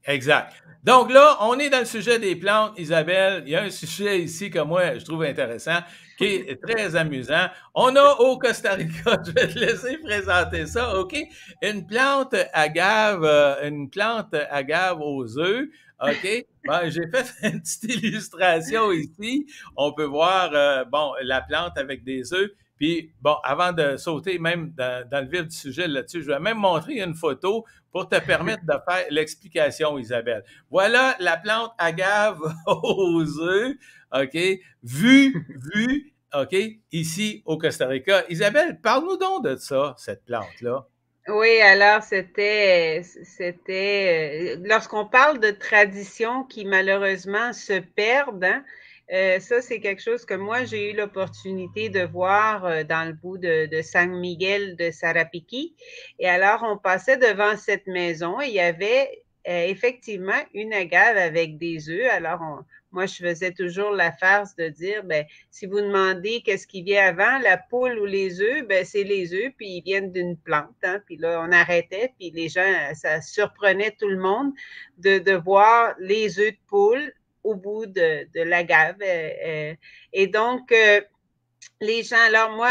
Exact. Donc là, on est dans le sujet des plantes, Isabelle. Il y a un sujet ici que moi, je trouve intéressant, qui est très amusant. On a au Costa Rica, [laughs] je vais te laisser présenter ça, OK? Une plante agave, euh, une plante agave aux œufs. OK? Ben, j'ai fait [laughs] une petite illustration ici. On peut voir, euh, bon, la plante avec des œufs. Puis, bon, avant de sauter même dans, dans le vif du sujet là-dessus, je vais même montrer une photo pour te permettre de faire l'explication, Isabelle. Voilà la plante agave [laughs] aux œufs, OK, vue, vue, OK, ici au Costa Rica. Isabelle, parle-nous donc de ça, cette plante-là. Oui, alors c'était, c'était, euh, lorsqu'on parle de traditions qui malheureusement se perdent, hein, euh, ça, c'est quelque chose que moi, j'ai eu l'opportunité de voir euh, dans le bout de, San Miguel de Sarapiki. Et alors, on passait devant cette maison et il y avait euh, effectivement une agave avec des œufs. Alors, moi, je faisais toujours la farce de dire, ben, si vous demandez qu'est-ce qui vient avant, la poule ou les œufs, ben, c'est les œufs, puis ils viennent d'une plante. Hein. Puis là, on arrêtait, puis les gens, ça surprenait tout le monde de, de voir les œufs de poule, au bout de, la gave. Euh, euh. et donc, euh, les gens, alors moi,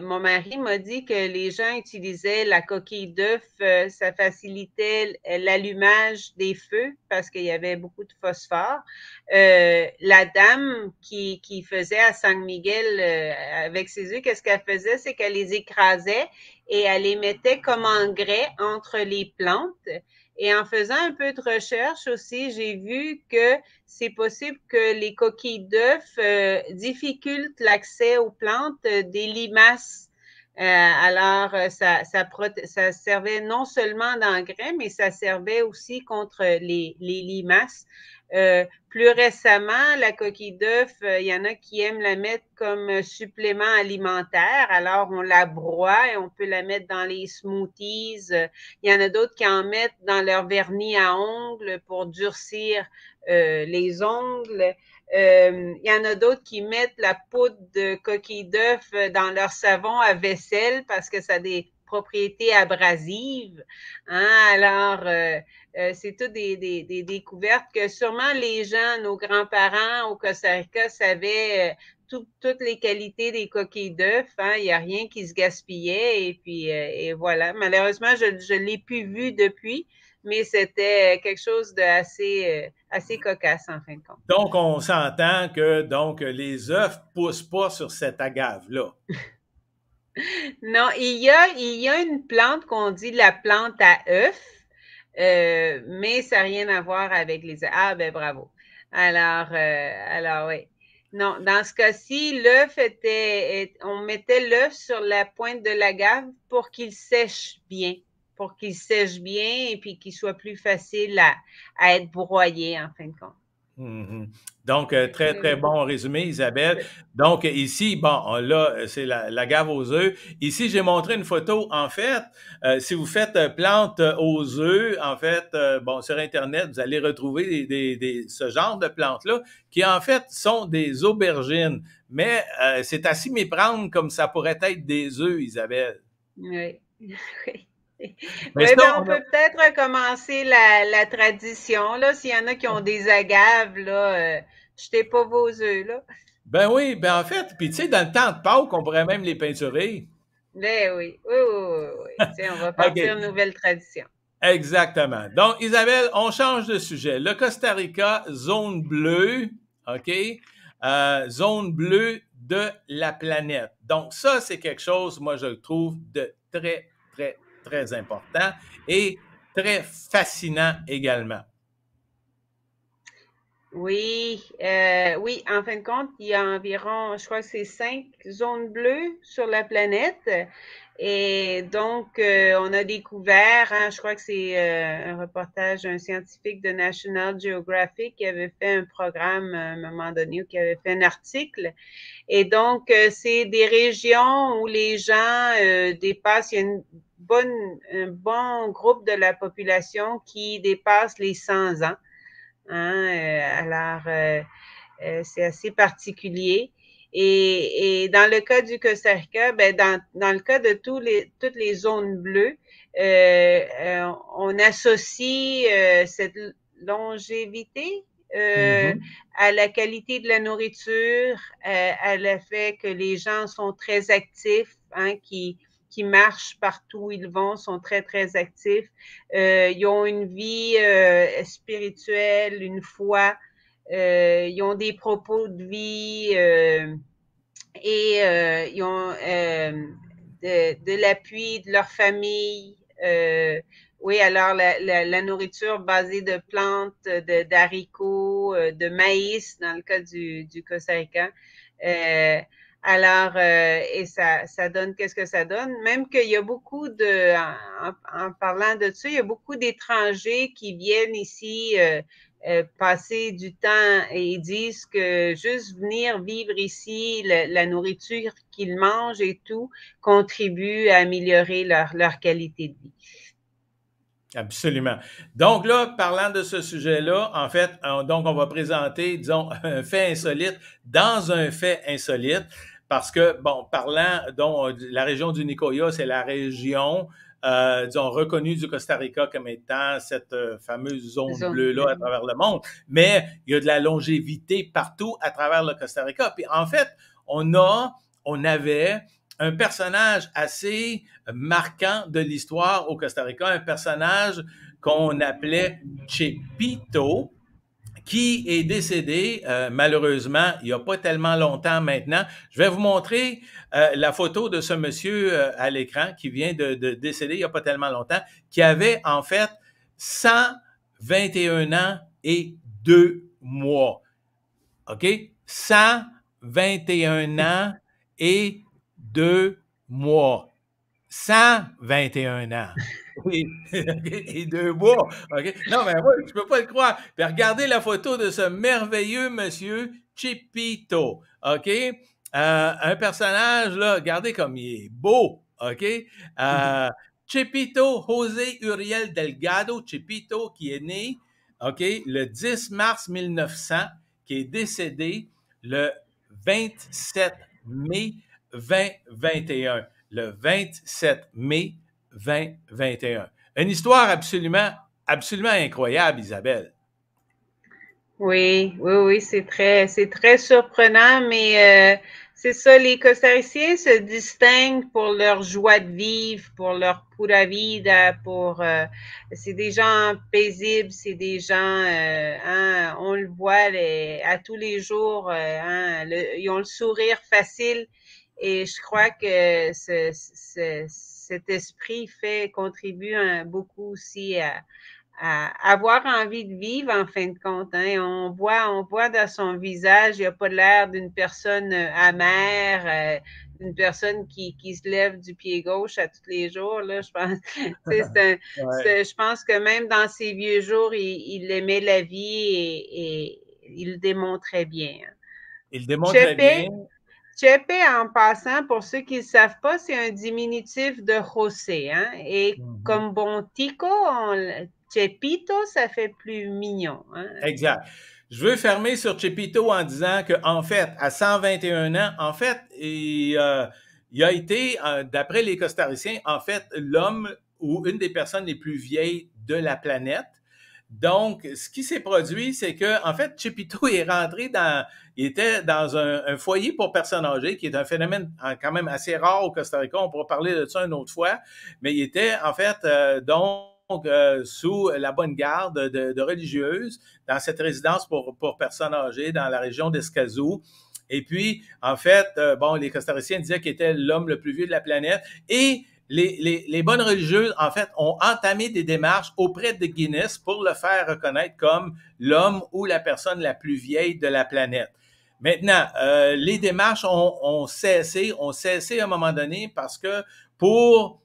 mon mari m'a dit que les gens utilisaient la coquille d'œuf, ça facilitait l'allumage des feux parce qu'il y avait beaucoup de phosphore. la dame qui, qui, faisait à San Miguel avec ses œufs, qu'est-ce qu'elle faisait? C'est qu'elle les écrasait et elle les mettait comme engrais entre les plantes. Et en faisant un peu de recherche aussi, j'ai vu que c'est possible que les coquilles d'œufs euh, difficultent l'accès aux plantes euh, des limaces. Euh, alors, ça, servait non seulement d'engrais, mais ça servait aussi contre les limaces. Euh, plus récemment, la coquille d'œuf, euh, il y en a qui aiment la mettre comme euh, supplément alimentaire. Alors, on la broie et on peut la mettre dans les smoothies. Il y en a d'autres qui en mettent dans leur vernis à ongles pour durcir les ongles. Il y en a d'autres qui mettent la poudre de coquille d'œuf dans leur savon à vaisselle parce que ça des propriété abrasive, hein? Alors, euh, euh, c'est toutes des, découvertes que sûrement les gens, nos grands-parents au Costa Rica savaient euh, toutes les qualités des coquilles d'œufs. Hein? Il n'y a rien qui se gaspillait. Et puis, et voilà. Malheureusement, je ne l'ai plus vu depuis mais c'était quelque chose de assez, assez cocasse en fin de compte. Donc, on s'entend que donc, les œufs ne poussent pas sur cette agave-là. [laughs] non, il y, a, il a une plante qu'on dit la plante à œuf, euh, mais ça n'a rien à voir avec les œufs. Ah, ben bravo. Alors, euh, alors oui. Non, dans ce cas-ci, l'œuf était, on mettait l'œuf sur la pointe de la gave pour qu'il sèche bien, pour qu'il sèche bien et puis qu'il soit plus facile à, à être broyé en fin de compte. Mhm. Donc, euh, très, très bon résumé, Isabelle. Donc, ici, bon, ah, là, euh, c'est la, gave aux œufs. Ici, j'ai montré une photo. En fait, euh, si vous faites plante aux œufs, en fait, bon, sur Internet, vous allez retrouver ce genre de plantes-là qui, en fait, sont des aubergines. Mais c'est à s'y méprendre comme ça pourrait être des œufs, Isabelle. Oui, [laughs] oui. [laughs] Mais ben, on, peut peut-être commencer la, tradition, là, s'il y en a qui ont des agaves, là, euh, jetez pas vos œufs, là. Ben oui, ben en fait, puis tu sais, dans le temps de Pau, on pourrait même les peinturer. Ben oui, oui, oui, oui. on va [laughs] partir une nouvelle tradition. Exactement. Donc, Isabelle, on change de sujet. Le Costa Rica, zone bleue, OK? Euh, zone bleue de la planète. Donc, ça, c'est quelque chose, moi, je le trouve de très, très, très important et très fascinant également. Oui, euh, oui, en fin de compte, il y a environ, je crois que c'est cinq zones bleues sur la planète. Et donc, euh, on a découvert, hein, je crois que c'est euh, un reportage d'un scientifique de National Geographic qui avait fait un programme à un moment donné ou qui avait fait un article. Et donc, c'est des régions où les gens dépassent, une bonne, un bon groupe de la population qui dépasse les 100 ans. Hein, euh, alors, euh, euh, c'est assez particulier. Et, et, dans le cas du Costa Rica, ben dans, dans le cas de tous les, toutes les zones bleues, on associe cette longévité mm-hmm. à la qualité de la nourriture, à, le l'effet que les gens sont très actifs, hein, qui qui marchent partout où ils vont, sont très, très actifs. Euh, ils ont une vie euh, spirituelle, une foi. Euh, ils ont des propos de vie et ils ont de, l'appui de leur famille. oui, alors la, nourriture basée de plantes, d'haricots, de, de, maïs, dans le cas du, du Costa Rica. Alors, euh, et ça, ça donne qu'est-ce que ça donne. Même qu'il y a beaucoup de, en, parlant de ça, il y a beaucoup d'étrangers qui viennent ici euh, euh, passer du temps et disent que juste venir vivre ici, la nourriture qu'ils mangent et tout contribue à améliorer leur, qualité de vie. Absolument. Donc là, parlant de ce sujet-là, en fait, donc on va présenter, disons, [laughs] un fait insolite dans un fait insolite. Parce que, bon, parlant, dont euh, la région du Nicoya, c'est la région, euh, disons, reconnue du Costa Rica comme étant cette euh, fameuse zone, zone bleue-là à travers le monde. Mais il y a de la longévité partout à travers le Costa Rica. Puis, en fait, on a, on avait un personnage assez marquant de l'histoire au Costa Rica, un personnage qu'on appelait Chepito, qui est décédé euh, malheureusement il n'y a pas tellement longtemps maintenant. Je vais vous montrer euh, la photo de ce monsieur euh, à l'écran qui vient de, décéder il n'y a pas tellement longtemps, qui avait en fait 121 ans et deux mois. OK? 121 ans et deux mois. 121 ans. [laughs] Oui, [laughs] et, deux bois. Non, mais moi, je ne peux pas le croire. regardez la photo de ce merveilleux monsieur Chipito. OK? Euh, un personnage, là, regardez comme il est beau. OK? Euh, mhm. Chipito, José Uriel Delgado Chipito, qui est né OK, le 10 mars 1900, qui est décédé le 27 mai 2021. Le 27 mai 2021. Une histoire absolument, absolument incroyable, Isabelle. Oui, oui, oui, c'est très, c'est très surprenant, mais euh, c'est ça, les Costariciens se distinguent pour leur joie de vivre, pour leur pura vida, euh, pour euh, c'est des gens paisibles, c'est des gens, hein, on le voit à tous les jours, hein, ils ont le sourire facile, et je crois que c'est cet esprit fait, contribue euh, beaucoup aussi à, avoir envie de vivre en fin de compte. Hein. On, voit, on dans son visage, il n'y a pas l'air d'une personne euh, amère, d'une euh, personne qui, se lève du pied gauche à tous les jours. Là, je, pense, [laughs] [laughs] je pense que même dans ses vieux jours, il, aimait la vie et, il le démontrait bien. Hein. Il démontrait bien. Chepe, en passant, pour ceux qui ne savent pas, c'est un diminutif de José. Hein, et mhm. comme bon tico, Chepito, ça fait plus mignon. Hein. Exact. Je veux fermer sur Chepito en disant qu'en en fait, à 121 ans, en fait, il, euh, il a été, euh, d'après les Costariciens, en fait, l'homme ou une des personnes les plus vieilles de la planète. Donc, ce qui s'est produit, c'est que, en fait, Chipito [laughs] est rentré dans, il était dans un, foyer pour personnes âgées, qui est un phénomène hein, quand même assez rare au Costa Rica. On pourra parler de ça une autre fois. Mais il était, en fait, euh, donc, euh, sous la bonne garde de, religieuses dans cette résidence pour, pour personnes âgées dans la région d'Escazou. Et puis, en fait, euh, bon, les Costariciens disaient qu'il était l'homme le plus vieux de la planète. Et les, bonnes religieuses, en fait, ont entamé des démarches auprès de Guinness pour le faire reconnaître comme l'homme ou la personne la plus vieille de la planète. Maintenant, euh, les démarches ont, cessé, ont cessé à un moment donné parce que pour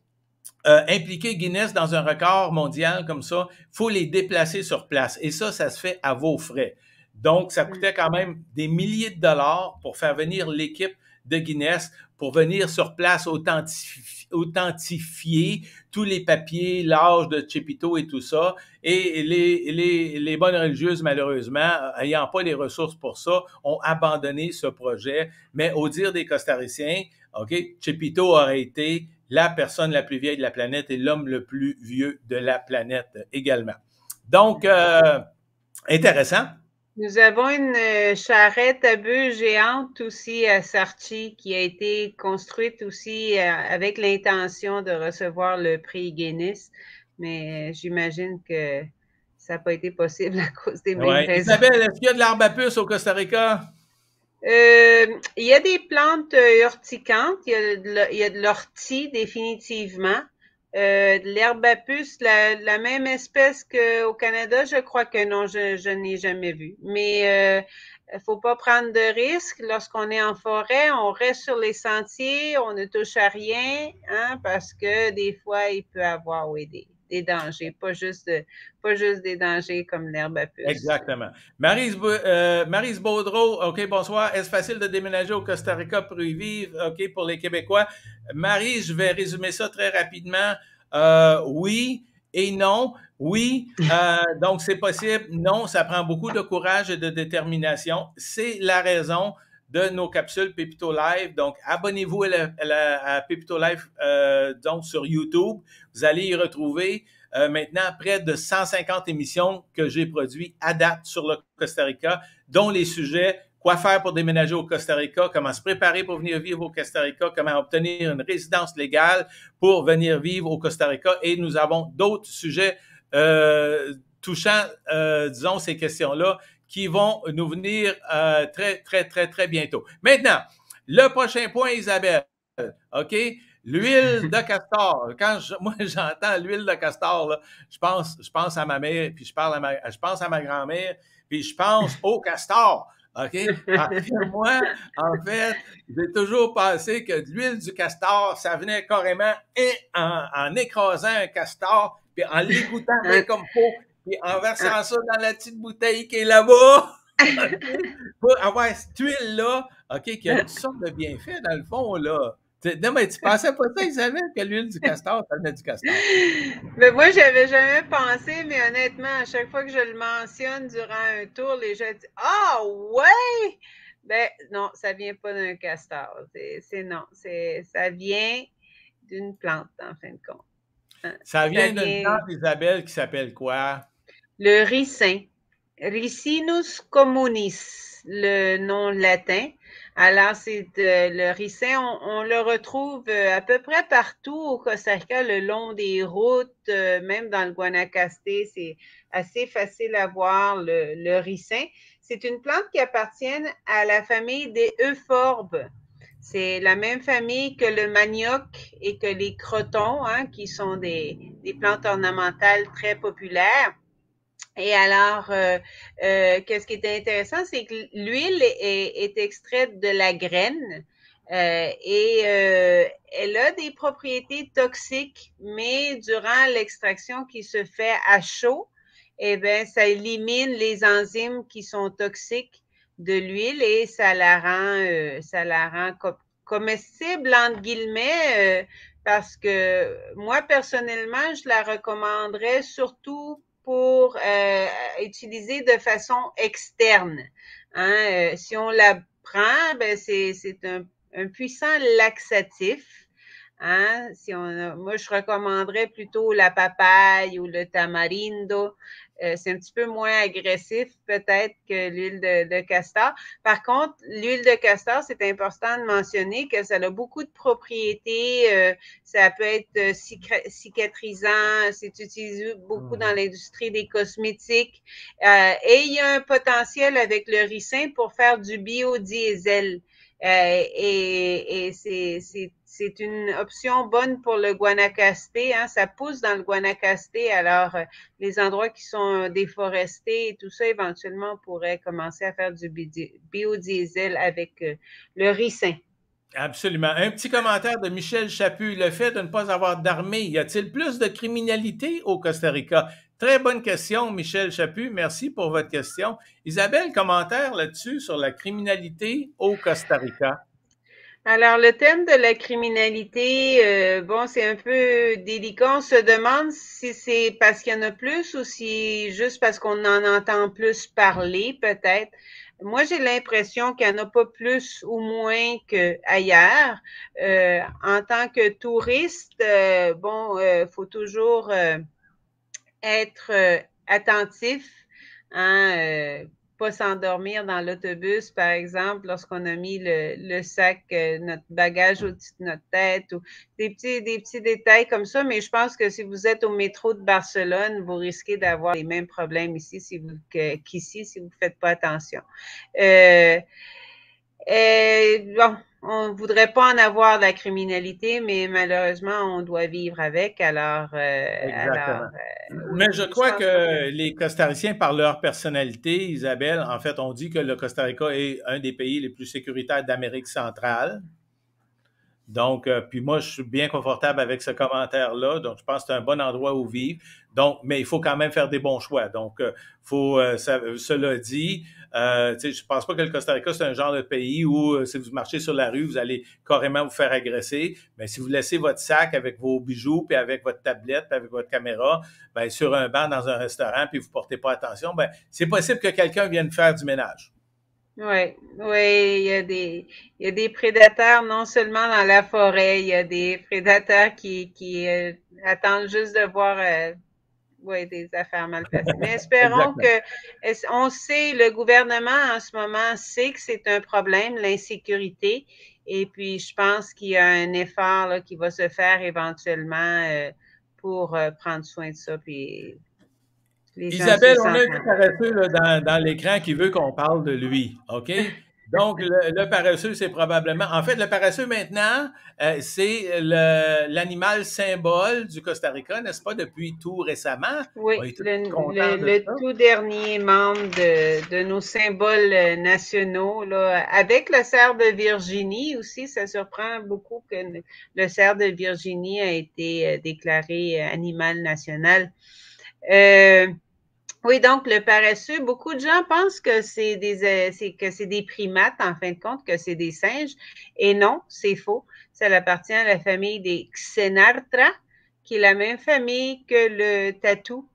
euh, impliquer Guinness dans un record mondial comme ça, faut les déplacer sur place. Et ça, ça se fait à vos frais. Donc, ça coûtait quand même des milliers de dollars pour faire venir l'équipe de Guinness pour venir sur place authentifier, tous les papiers, l'âge de Chepito et tout ça. Et les, bonnes religieuses, malheureusement, ayant pas les ressources pour ça, ont abandonné ce projet. Mais au dire des Costariciens, OK, Chepito aurait été la personne la plus vieille de la planète et l'homme le plus vieux de la planète également. Donc, euh, intéressant. Nous avons une euh, charrette à bœufs géante aussi à Sarchi qui a été construite aussi euh, avec l'intention de recevoir le prix Guinness, mais euh, j'imagine que ça n'a pas été possible [laughs] à cause des mêmes Isabelle, est-ce qu'il y a de l'arbre à puce au Costa Rica? Euh, il y a des plantes urticantes, il y a de l'ortie définitivement. Euh, L'herbe à puce, la, même espèce qu'au Canada, je crois que non, je, n'ai jamais vu. Mais il euh, faut pas prendre de risques. Lorsqu'on est en forêt, on reste sur les sentiers, on ne touche à rien, hein, parce que des fois, il peut avoir dangers, pas juste, pas juste des dangers comme l'herbe à puce. Exactement. Marie, euh, OK, bonsoir. Est-ce facile de déménager au Costa Rica pour y vivre, OK, pour les Québécois? Marie, je vais résumer ça très rapidement. Euh, oui et non. Oui, euh, [laughs] donc c'est possible. Non, ça prend beaucoup de courage et de détermination. C'est la raison de nos capsules Pépito Live. Donc, abonnez-vous à, Pépito Live euh, donc sur YouTube. Vous allez y retrouver euh, maintenant près de 150 émissions que j'ai produites à date sur le Costa Rica, dont les sujets quoi faire pour déménager au Costa Rica, comment se préparer pour venir vivre au Costa Rica, comment obtenir une résidence légale pour venir vivre au Costa Rica. Et nous avons d'autres sujets euh, touchant, disons, ces questions-là qui vont nous venir euh, très, très, très, très bientôt. Maintenant, le prochain point, Isabelle, OK? L'huile [laughs] de castor. Quand moi [laughs] j'entends l'huile de castor, je pense, je pense à ma mère, puis je parle à je pense à ma grand-mère, puis je pense au castor. OK? Ah, moi, en fait, j'ai toujours pensé que l'huile du castor, ça venait carrément en, en écrasant un castor, puis en l'égouttant [laughs] hein? comme peau, et en versant ah. ça dans la petite bouteille qui est là-bas. pour [laughs] avoir cette huile-là, OK, qui a une sorte de bienfait, dans le fond, là. Non, mais tu pensais pas ça, Isabelle, que l'huile du castor, ça venait du castor. Mais moi, j'avais jamais pensé, mais honnêtement, à chaque fois que je le mentionne durant un tour, les gens disent Ah, ouais! Mais ben, non, ça vient pas d'un castor. C'est non. Ça vient d'une plante, en fin de compte. Ça vient... d'une plante, Isabelle, qui s'appelle quoi? Le ricin, Ricinus communis, le nom latin. Alors, c'est le ricin, on, le retrouve euh, à peu près partout au Costa Rica, le long des routes, euh, même dans le Guanacaste, c'est assez facile à voir le, ricin. C'est une plante qui appartient à la famille des euphorbes. C'est la même famille que le manioc et que les crotons, hein, qui sont des, des plantes ornementales très populaires. Et alors, euh, euh ce qui est intéressant, c'est que l'huile est, extraite de la graine euh, et euh, elle a des propriétés toxiques, mais durant l'extraction qui se fait à chaud, eh bien, ça élimine les enzymes qui sont toxiques de l'huile et ça la rend, ça la rend comestible, entre guillemets, parce que moi, personnellement, je la recommanderais surtout pour euh, euh, utiliser de façon externe. Hein. Euh, si on la prend, ben, c'est un, puissant laxatif. Hein. moi, je recommanderais plutôt la papaye ou le tamarindo euh, c'est un petit peu moins agressif peut-être que l'huile de, castor. Par contre, l'huile de castor, c'est important de mentionner que ça a beaucoup de propriétés. Euh, ça peut être euh, cicatrisant, c'est utilisé beaucoup dans hmm. l'industrie des cosmétiques. et il y a un potentiel avec le ricin pour faire du biodiesel. et c'est c'est une option bonne pour le Guanacaste. Hein, ça pousse dans le Guanacaste. Alors, euh, les endroits qui sont déforestés et tout ça, éventuellement, on pourrait commencer à faire du biodiesel avec euh, le ricin. Absolument. Un petit commentaire de Michel Chaput. Le fait de ne pas avoir d'armée, y a-t-il plus de criminalité au Costa Rica? Très bonne question, Michel Chaput. Merci pour votre question. Isabelle, commentaire là-dessus sur la criminalité au Costa Rica. Alors, le thème de la criminalité, euh, bon, c'est un peu délicat. On se demande si c'est parce qu'il y en a plus ou si juste parce qu'on en entend plus parler, peut-être. Moi, j'ai l'impression qu'il n'y en a pas plus ou moins qu'ailleurs. Euh, en tant que touriste, euh, bon, il euh, faut toujours être attentif Hein, euh, pas s'endormir dans l'autobus, par exemple, lorsqu'on a mis le, sac, euh, notre bagage au-dessus de notre tête, ou des petits, des petits détails comme ça. Mais je pense que si vous êtes au métro de Barcelone, vous risquez d'avoir les mêmes problèmes ici si qu'ici si vous ne faites pas attention. Euh, euh, bon, on ne voudrait pas en avoir de la criminalité, mais malheureusement, on doit vivre avec. Alors, euh, euh, mais je crois que les Costariciens, par leur personnalité, Isabelle, en fait, on dit que le Costa Rica est un des pays les plus sécuritaires d'Amérique centrale. Donc, euh, puis moi, je suis bien confortable avec ce commentaire-là. Donc, je pense que c'est un bon endroit où vivre. Donc, mais il faut quand même faire des bons choix. Donc, euh, faut, euh, cela dit, euh, je pense pas que le Costa Rica, c'est un genre de pays où si vous marchez sur la rue, vous allez carrément vous faire agresser. Mais si vous laissez votre sac avec vos bijoux, puis avec votre tablette, puis avec votre caméra, ben, sur un banc dans un restaurant, puis vous portez pas attention, ben, c'est possible que quelqu'un vienne faire du ménage. Oui, oui, il y a des il y a des prédateurs non seulement dans la forêt, il y a des prédateurs qui, qui euh, attendent juste de voir euh, ouais, des affaires mal passées. Mais [laughs] espérons que on sait, le gouvernement en ce moment sait que c'est un problème, l'insécurité. Et puis je pense qu'il y a un effort là, qui va se faire éventuellement euh, pour prendre soin de ça puis Isabelle, on a un hein. paresseux dans, l'écran qui veut qu'on parle de lui. OK? Donc, le, paresseux, c'est probablement. En fait, le paresseux maintenant, euh, c'est l'animal symbole du Costa Rica, n'est-ce pas, depuis tout récemment? Oui, le, tout dernier membre de, nos symboles euh, nationaux, avec le cerf de Virginie aussi. Ça surprend beaucoup que le cerf de Virginie a été euh, déclaré animal national. Oui, donc le paresseux, beaucoup de gens pensent que c'est des, euh, que c'est des primates, en fin de compte, que c'est des singes. Et non, c'est faux. Ça appartient à la famille des Xenarthra, qui est la même famille que le tatou,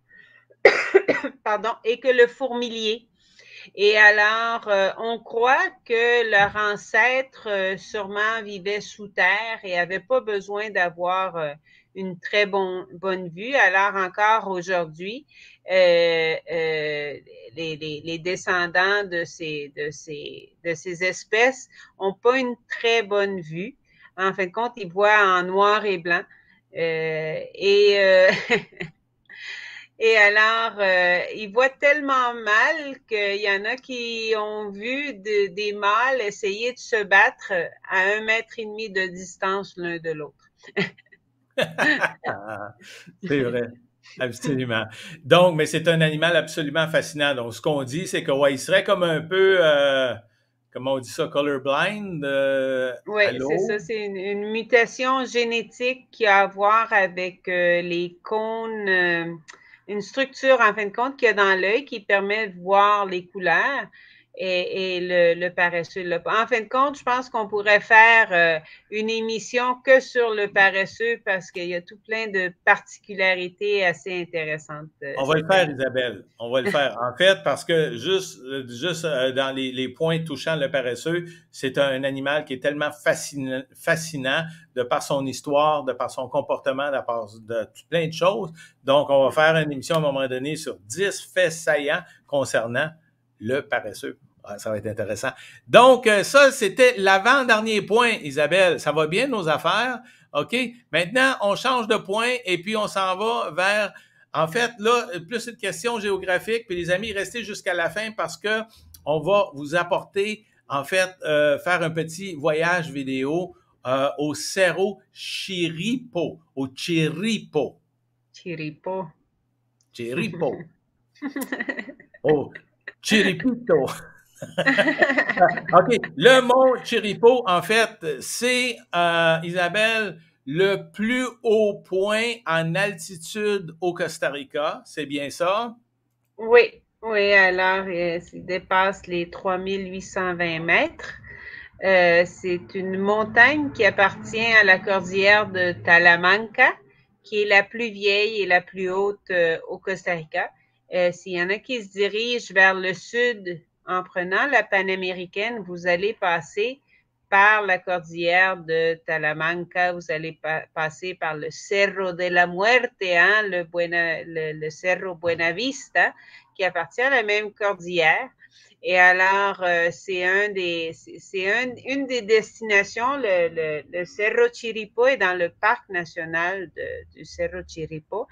[coughs] pardon, et que le fourmilier. Et alors, euh, on croit que leurs ancêtres euh, sûrement vivaient sous terre et n'avaient pas besoin d'avoir une très bonne vue. Alors, encore aujourd'hui, euh, euh, les, descendants de ces, de ces, de ces espèces n'ont pas une très bonne vue. En fin de compte, ils voient en noir et blanc. Euh, [laughs] et, alors, ils voient tellement mal qu'il y en a qui ont vu des mâles essayer de se battre à un mètre et demi de distance l'un de l'autre. [laughs] [laughs] C'est vrai. [laughs] Absolument. Donc, mais c'est un animal absolument fascinant. Donc, ce qu'on dit, c'est que ouais, il serait comme un peu, euh, comment on dit ça, colorblind. Euh, oui, c'est ça. C'est une, mutation génétique qui a à voir avec euh, les cônes, une structure en fin de compte qu'il y a dans l'œil qui permet de voir les couleurs et, le, paresseux. en fin de compte, je pense qu'on pourrait faire euh, une émission que sur le paresseux parce qu'il y a tout plein de particularités assez intéressantes. Euh, on va le faire, Isabelle. On va le faire. En fait, parce que juste, euh, juste dans les, points touchant le paresseux, c'est un, animal qui est tellement fascinant, fascinant de par son histoire, de par son comportement, de par de, plein de choses. Donc, on va faire une émission à un moment donné sur 10 faits saillants concernant le paresseux ça va être intéressant. Donc, euh, ça, c'était l'avant-dernier point, Isabelle. Ça va bien, nos affaires? OK? Maintenant, on change de point et puis on s'en va vers. En fait, là, plus une question géographique. Puis les amis, restez jusqu'à la fin parce que on va vous apporter, en fait, euh, faire un petit voyage vidéo euh, au Cerro Chiripo, au Chiripo. Chiripo. Chiripo. [laughs] oh, Chiripito. [laughs] OK. Le mont Chiripo, en fait, c'est, euh, Isabelle, le plus haut point en altitude au Costa Rica. C'est bien ça? Oui, oui. Alors, euh, il dépasse les 3820 mètres. Euh, c'est une montagne qui appartient à la cordillère de Talamanca, qui est la plus vieille et la plus haute au Costa Rica. S'il y en a qui se dirigent vers le sud, en prenant la panaméricaine, vous allez passer par la cordillère de Talamanca, vous allez passer par le Cerro de la Muerte, hein, le, Buena, le, le, Cerro Buenavista, qui appartient à la même cordillère. Et alors, euh, c'est un des, c'est un, une des destinations. Le, le, le, Cerro Chiripo est dans le parc national de, du Cerro Chiripo.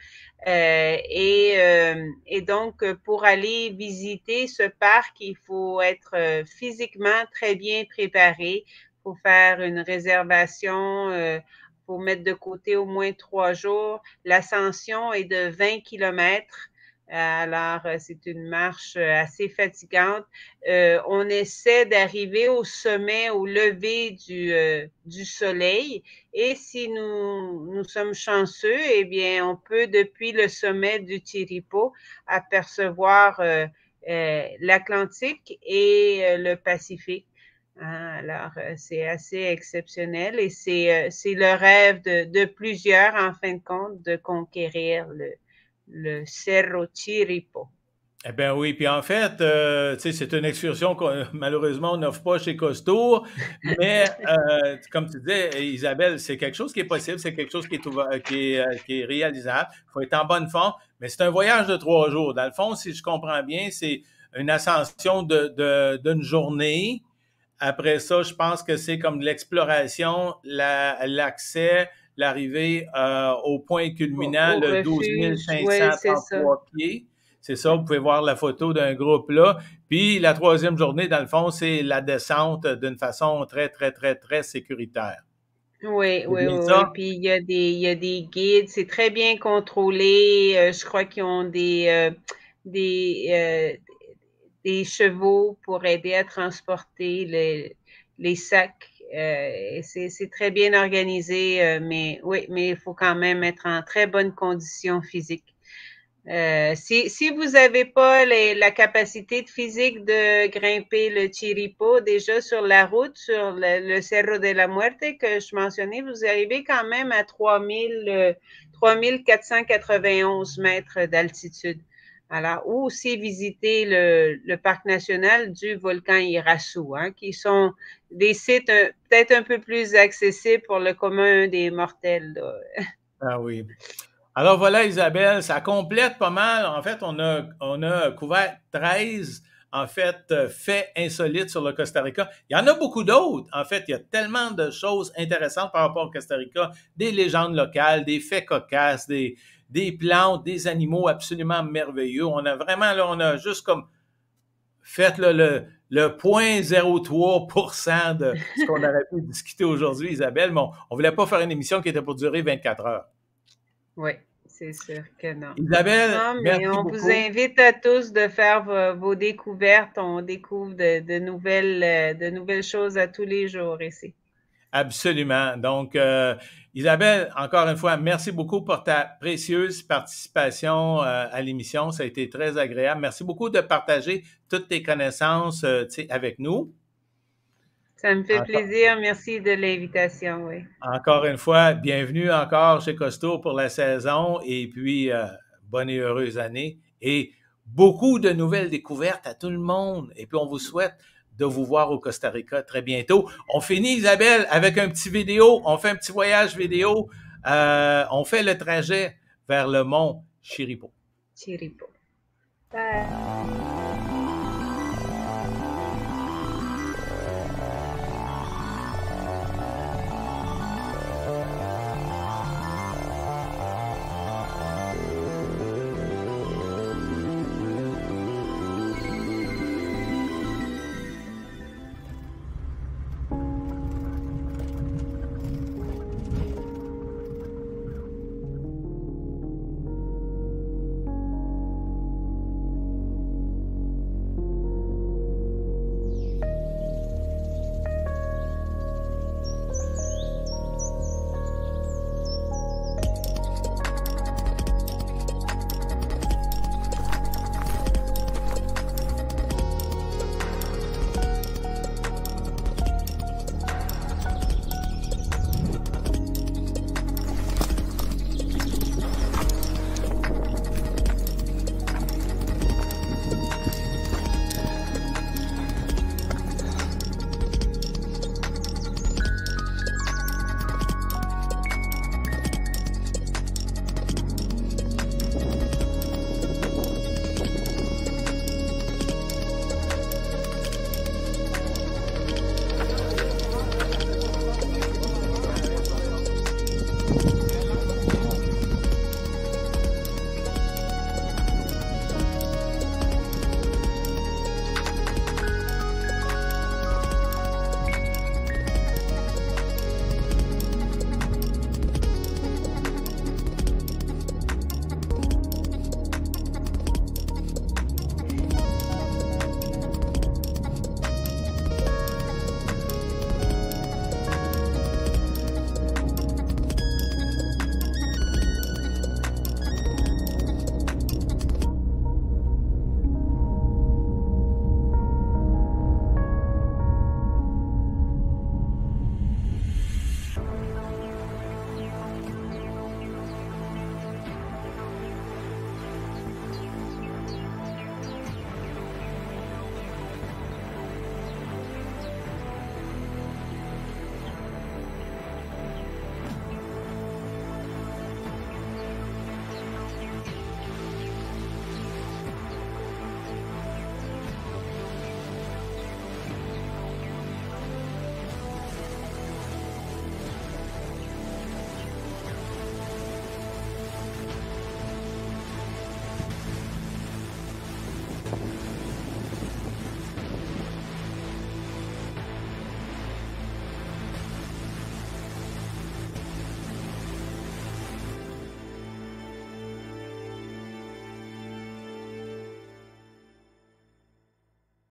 Euh, et, euh, et, donc, pour aller visiter ce parc, il faut être physiquement très bien préparé. pour faut faire une réservation. Euh, faut mettre de côté au moins trois jours. L'ascension est de 20 kilomètres. Alors, euh, c'est une marche euh, assez fatigante. Euh, on essaie d'arriver au sommet, au lever du, soleil. Et si nous, sommes chanceux, eh bien, on peut, depuis le sommet du Tiripo, apercevoir l'Atlantique et le Pacifique. Hein, alors, c'est assez exceptionnel et c'est le rêve de plusieurs, en fin de compte, de conquérir le, le Cerro Chiripo. Eh bien oui, puis en fait, euh, c'est une excursion qu'on [laughs] malheureusement on n'offre pas chez Costour, mais euh, comme tu disais, Isabelle, c'est quelque chose qui est possible, c'est quelque chose qui est, qui, euh, réalisable. Il faut être en bonne forme, mais c'est un voyage de trois jours. Dans le fond, si je comprends bien, c'est une ascension d'une journée. Après ça, je pense que c'est comme de l'exploration, l'accès l'arrivée euh, au point culminant, le 12 533 pieds. C'est ça, vous pouvez voir la photo d'un groupe là. Puis la troisième journée, dans le fond, c'est la descente d'une façon très, très, très, très sécuritaire. Oui, oui, oui, Puis il y a des, guides, c'est très bien contrôlé. Euh, je crois qu'ils ont des, euh, des, chevaux pour aider à transporter les, les sacs euh, c'est très bien organisé, euh, mais oui, mais il faut quand même être en très bonne condition physique. Euh, si, vous n'avez pas la capacité de physique de grimper le Chiripo déjà sur la route, sur le, Cerro de la Muerte que je mentionnais, vous arrivez quand même à 3000, 3491 mètres d'altitude. Alors, ou aussi visiter le, parc national du volcan Irasu, hein, qui sont des sites euh, peut-être un peu plus accessibles pour le commun des mortels. [laughs] Ah oui. Alors voilà, Isabelle, ça complète pas mal. En fait, on a, a couvert 13 en fait, euh, faits insolites sur le Costa Rica. Il y en a beaucoup d'autres. En fait, il y a tellement de choses intéressantes par rapport au Costa Rica, des légendes locales, des faits cocasses, des, des plantes, des animaux absolument merveilleux. On a vraiment, là, on a juste comme fait le, le 0,03 de ce qu'on aurait pu discuter aujourd'hui, Isabelle, mais on ne voulait pas faire une émission qui était pour durer 24 heures. Oui, c'est sûr que non. Isabelle, non, mais on vous invite à tous de faire vos, découvertes. On découvre nouvelles, euh, de nouvelles choses à tous les jours ici. Absolument. Donc, euh, Isabelle, encore une fois, merci beaucoup pour ta précieuse participation euh, à l'émission. Ça a été très agréable. Merci beaucoup de partager toutes tes connaissances euh, avec nous. Ça me fait plaisir. Merci de l'invitation. Oui. Encore une fois, bienvenue encore chez Costaud pour la saison et puis bonne et heureuse année et beaucoup de nouvelles découvertes à tout le monde. Et puis, on vous souhaite de vous voir au Costa Rica très bientôt. On finit, Isabelle, avec un petit vidéo. On fait un petit voyage vidéo. Euh, on fait le trajet vers le mont Chiripo. Chiripo. Bye.